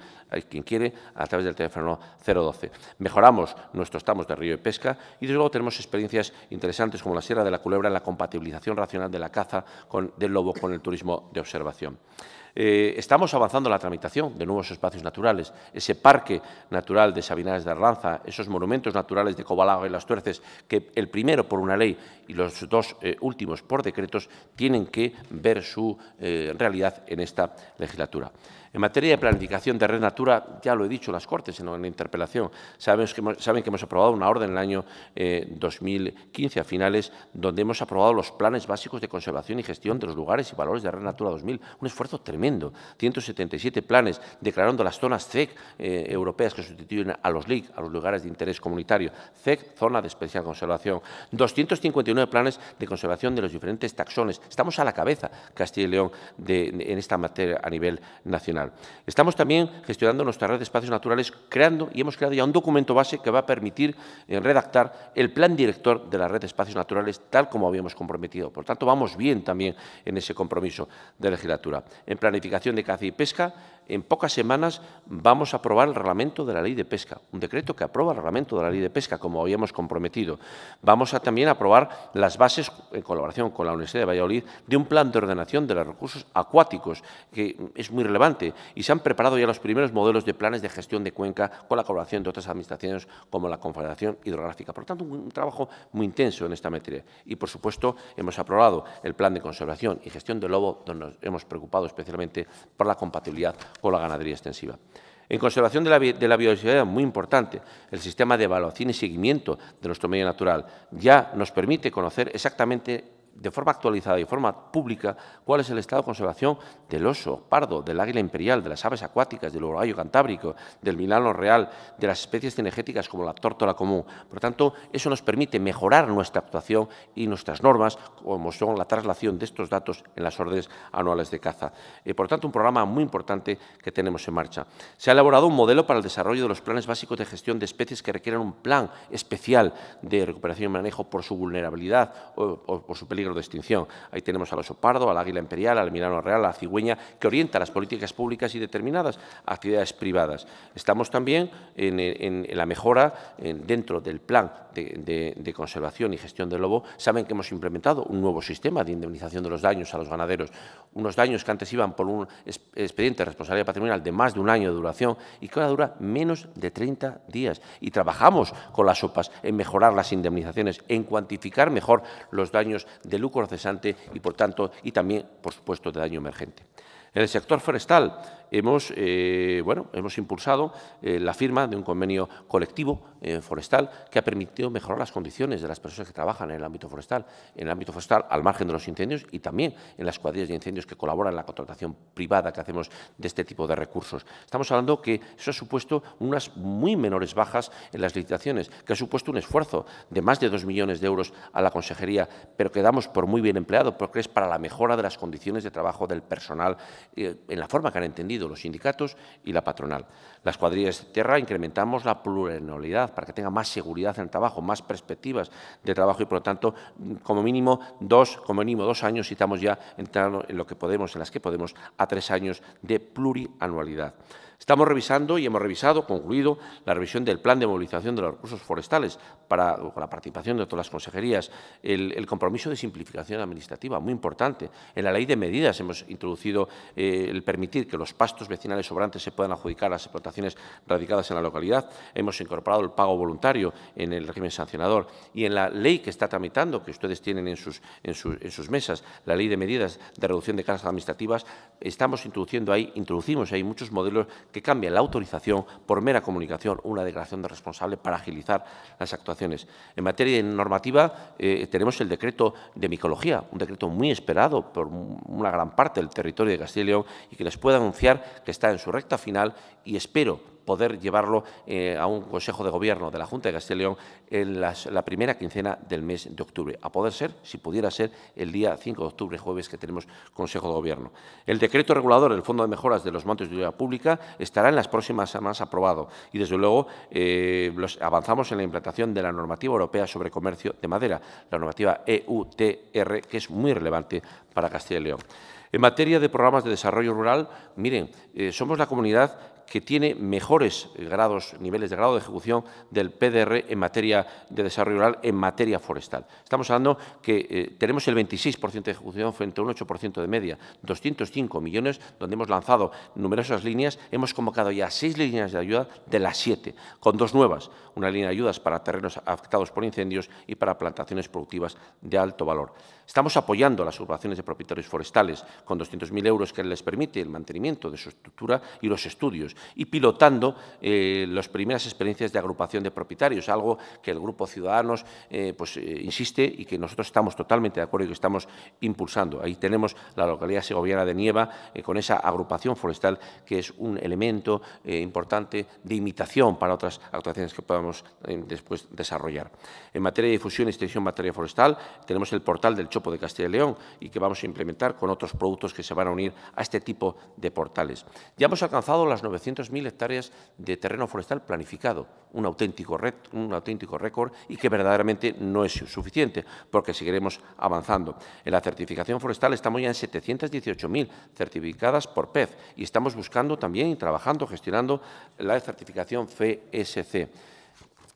quien quiere, a través del teléfono 012. Mejoramos nuestros estamos de río y pesca y desde luego tenemos experiencias interesantes como la Sierra de la Culebra en la compatibilización racional de la caza del lobo con el turismo de observación. Eh, estamos avanzando en la tramitación de nuevos espacios naturales. Ese parque natural de Sabinares de Arranza, esos monumentos naturales de Cobalago y Las Tuerces, que el primero por una ley y los dos eh, últimos por decretos, tienen que ver su eh, realidad en esta legislatura. En materia de planificación de red natura, ya lo he dicho las Cortes en la interpelación, saben que hemos, saben que hemos aprobado una orden en el año 2015 eh, a finales donde hemos aprobado los planes básicos de conservación y gestión de los lugares y valores de Red Natura 2000. Un esfuerzo tremendo, 177 planes declarando las zonas CEC e eh, europeas que sustituyen a los LIC, a los lugares de interés comunitario, CEC, e zona de especial conservación, 259 planes de conservación de los diferentes taxones. Estamos a la cabeza, Castilla y León, en esta materia a nivel nacional. Estamos también gestionando nuestra red de espacios naturales, creando y hemos creado ya un documento base que va a permitir eh, redactar el plan director de la red de espacios naturales, tal como habíamos comprometido. Por tanto, vamos bien también en ese compromiso de legislatura. En planificación de caza y pesca, en pocas semanas vamos a aprobar el reglamento de la ley de pesca, un decreto que aprueba el reglamento de la ley de pesca, como habíamos comprometido. Vamos a también aprobar las bases, en colaboración con la Universidad de Valladolid, de un plan de ordenación de los recursos acuáticos, que es muy relevante, y se han preparado ya los primeros modelos de planes de gestión de cuenca con la colaboración de otras administraciones como la Confederación Hidrográfica. Por lo tanto, un trabajo muy intenso en esta materia. Y, por supuesto, hemos aprobado el plan de conservación y gestión del lobo, donde nos hemos preocupado especialmente por la compatibilidad con la ganadería extensiva. En conservación de la, de la, biodiversidad, muy importante, el sistema de evaluación y seguimiento de nuestro medio natural ya nos permite conocer exactamente de forma actualizada y de forma pública cuál es el estado de conservación del oso pardo, del águila imperial, de las aves acuáticas, del uruguayo cantábrico, del milano real, de las especies cinegéticas como la tórtola común. Por lo tanto, eso nos permite mejorar nuestra actuación y nuestras normas, como son la traslación de estos datos en las órdenes anuales de caza. Eh, por lo tanto, un programa muy importante que tenemos en marcha. Se ha elaborado un modelo para el desarrollo de los planes básicos de gestión de especies que requieren un plan especial de recuperación y manejo por su vulnerabilidad o, o por su peligro de extinción. Ahí tenemos al oso pardo, al águila imperial, al milano real, a la cigüeña, que orienta las políticas públicas y determinadas actividades privadas. Estamos también en, la mejora dentro del plan de, conservación y gestión del lobo. Saben que hemos implementado un nuevo sistema de indemnización de los daños a los ganaderos, unos daños que antes iban por un expediente de responsabilidad patrimonial de más de un año de duración y que ahora dura menos de 30 días. Y trabajamos con las OPAs en mejorar las indemnizaciones, en cuantificar mejor los daños de lucro cesante y, por tanto, y también, por supuesto, de daño emergente. En el sector forestal, hemos, eh, bueno, hemos impulsado eh, la firma de un convenio colectivo eh, forestal que ha permitido mejorar las condiciones de las personas que trabajan en el ámbito forestal, en el ámbito forestal al margen de los incendios y también en las cuadrillas de incendios que colaboran en la contratación privada que hacemos de este tipo de recursos. Estamos hablando que eso ha supuesto unas muy menores bajas en las licitaciones, que ha supuesto un esfuerzo de más de dos millones de euros a la consejería, pero que damos por muy bien empleado porque es para la mejora de las condiciones de trabajo del personal en la forma que han entendido los sindicatos y la patronal. Las cuadrillas de tierra incrementamos la plurianualidad para que tenga más seguridad en el trabajo, más perspectivas de trabajo y, por lo tanto, como mínimo dos, como mínimo dos años y estamos ya entrando en lo que podemos, en las que podemos, a tres años de plurianualidad. Estamos revisando y hemos revisado, concluido, la revisión del plan de movilización de los recursos forestales para con la participación de todas las consejerías, el, compromiso de simplificación administrativa, muy importante. En la ley de medidas hemos introducido eh, el permitir que los pastos vecinales sobrantes se puedan adjudicar a las explotaciones radicadas en la localidad. Hemos incorporado el pago voluntario en el régimen sancionador y en la ley que está tramitando, que ustedes tienen en sus, en sus, mesas, la ley de medidas de reducción de cargas administrativas, estamos introduciendo ahí, introducimos ahí muchos modelos que cambie la autorización por mera comunicación o una declaración de responsable para agilizar las actuaciones. En materia de normativa eh, tenemos el decreto de micología, un decreto muy esperado por una gran parte del territorio de Castilla y León y que les puedo anunciar que está en su recta final y espero poder llevarlo eh, a un Consejo de Gobierno de la Junta de Castilla y León en la primera quincena del mes de octubre, a poder ser, si pudiera ser, el día 5 de octubre, jueves, que tenemos Consejo de Gobierno. El decreto regulador del Fondo de Mejoras de los Montes de Unidad Pública estará en las próximas semanas aprobado y, desde luego, eh, avanzamos en la implantación de la normativa europea sobre comercio de madera, la normativa EUTR, que es muy relevante para Castilla y León. En materia de programas de desarrollo rural, miren, eh, somos la comunidad que tiene mejores grados, niveles de grado de ejecución del PDR en materia de desarrollo rural, en materia forestal. Estamos hablando que eh, tenemos el 26% de ejecución frente a un 8% de media, 205 millones, donde hemos lanzado numerosas líneas, hemos convocado ya seis líneas de ayuda de las siete, con dos nuevas, una línea de ayudas para terrenos afectados por incendios y para plantaciones productivas de alto valor. Estamos apoyando a las agrupaciones de propietarios forestales con 200.000 euros que les permite el mantenimiento de su estructura y los estudios y pilotando eh, las primeras experiencias de agrupación de propietarios, algo que el Grupo Ciudadanos eh, pues, eh, insiste y que nosotros estamos totalmente de acuerdo y que estamos impulsando. Ahí tenemos la localidad segoviana de Nieva con esa agrupación forestal que es un elemento importante de imitación para otras actuaciones que podamos después desarrollar. En materia de difusión y extensión en materia forestal tenemos el portal del Chopo de Castilla y León y que vamos a implementar con otros productos que se van a unir a este tipo de portales. Ya hemos alcanzado las 900.000 hectáreas de terreno forestal planificado, un auténtico, un auténtico récord y que verdaderamente no es suficiente porque seguiremos avanzando. En la certificación forestal estamos ya en 718.000 certificadas por PEZ y estamos buscando también y trabajando, gestionando la certificación FSC. E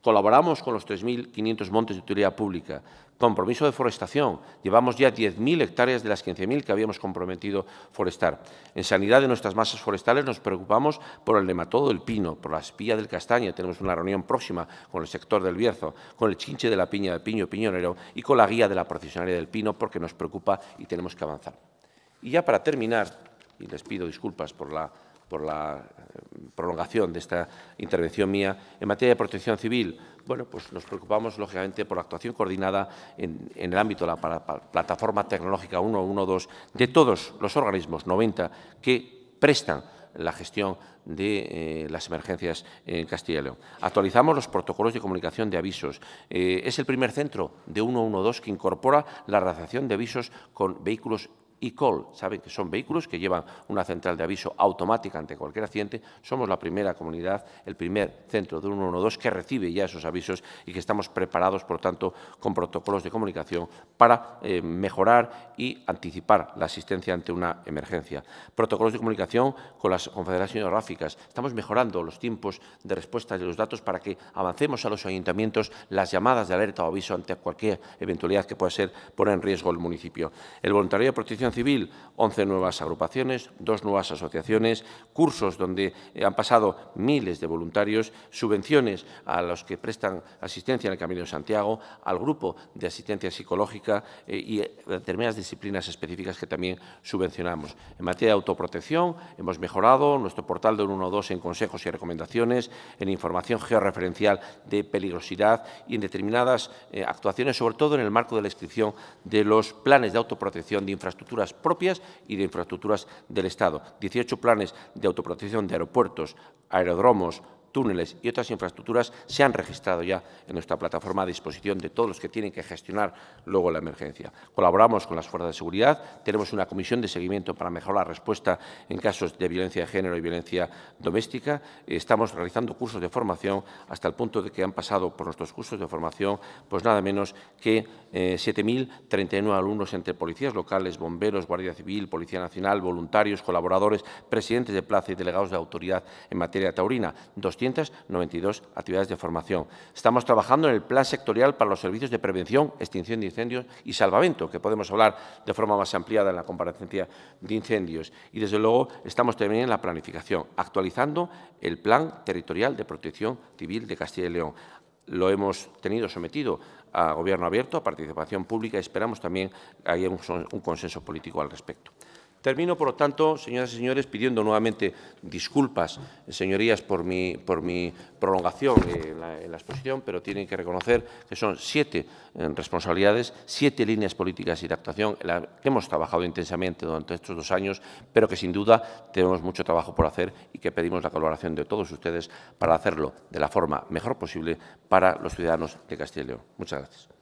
Colaboramos con los 3.500 montes de utilidad pública. Compromiso de forestación. Llevamos ya 10.000 hectáreas de las 15.000 que habíamos comprometido forestar. En sanidad de nuestras masas forestales nos preocupamos por el nematodo del pino, por la espía del castaño, Tenemos una reunión próxima con el sector del Bierzo, con el chinche de la piña del piño piñonero y con la guía de la procesionaria del pino porque nos preocupa y tenemos que avanzar. Y ya para terminar, y les pido disculpas por la por la eh, prolongación de esta intervención mía. En materia de protección civil, bueno, pues nos preocupamos, lógicamente, por la actuación coordinada en, el ámbito de la, plataforma tecnológica 112 de todos los organismos, 90, que prestan la gestión de eh, las emergencias en Castilla y León. Actualizamos los protocolos de comunicación de avisos. Eh, es el primer centro de 112 que incorpora la realización de avisos con vehículos y Call, saben que son vehículos que llevan una central de aviso automática ante cualquier accidente. Somos la primera comunidad, el primer centro de 112 que recibe ya esos avisos y que estamos preparados, por tanto, con protocolos de comunicación para eh, mejorar y anticipar la asistencia ante una emergencia. Protocolos de comunicación con las confederaciones geográficas. Estamos mejorando los tiempos de respuesta de los datos para que avancemos a los ayuntamientos las llamadas de alerta o aviso ante cualquier eventualidad que pueda ser poner en riesgo el municipio. El voluntariado de protección civil, 11 nuevas agrupaciones, dos nuevas asociaciones, cursos donde eh, han pasado miles de voluntarios, subvenciones a los que prestan asistencia en el Camino de Santiago, al grupo de asistencia psicológica eh, y eh, determinadas disciplinas específicas que también subvencionamos. En materia de autoprotección, hemos mejorado nuestro portal del 112 en consejos y recomendaciones, en información georreferencial de peligrosidad y en determinadas actuaciones, sobre todo en el marco de la inscripción de los planes de autoprotección de infraestructura propias y de infraestructuras del Estado. 18 planes de autoprotección de aeropuertos, aeródromos, túneles y otras infraestructuras se han registrado ya en nuestra plataforma a disposición de todos los que tienen que gestionar luego la emergencia. Colaboramos con las fuerzas de seguridad, tenemos una comisión de seguimiento para mejorar la respuesta en casos de violencia de género y violencia doméstica. Estamos realizando cursos de formación hasta el punto de que han pasado por nuestros cursos de formación pues nada menos que eh, 7.039 alumnos entre policías locales, bomberos, Guardia Civil, Policía Nacional, voluntarios, colaboradores, presidentes de plaza y delegados de autoridad en materia taurina. 200 292 actividades de formación. Estamos trabajando en el plan sectorial para los servicios de prevención, extinción de incendios y salvamento, que podemos hablar de forma más ampliada en la comparecencia de incendios. Y, desde luego, estamos también en la planificación, actualizando el Plan Territorial de Protección Civil de Castilla y León lo hemos tenido sometido a gobierno abierto, a participación pública y esperamos también que haya un consenso político al respecto. Termino, por lo tanto, señoras y señores, pidiendo nuevamente disculpas, señorías, por mi, por mi prolongación en la, en la, exposición, pero tienen que reconocer que son siete eh, responsabilidades, siete líneas políticas y de actuación en las que hemos trabajado intensamente durante estos dos años, pero que sin duda tenemos mucho trabajo por hacer y que pedimos la colaboración de todos ustedes para hacerlo de la forma mejor posible para los ciudadanos de Castilla y León. Muchas gracias.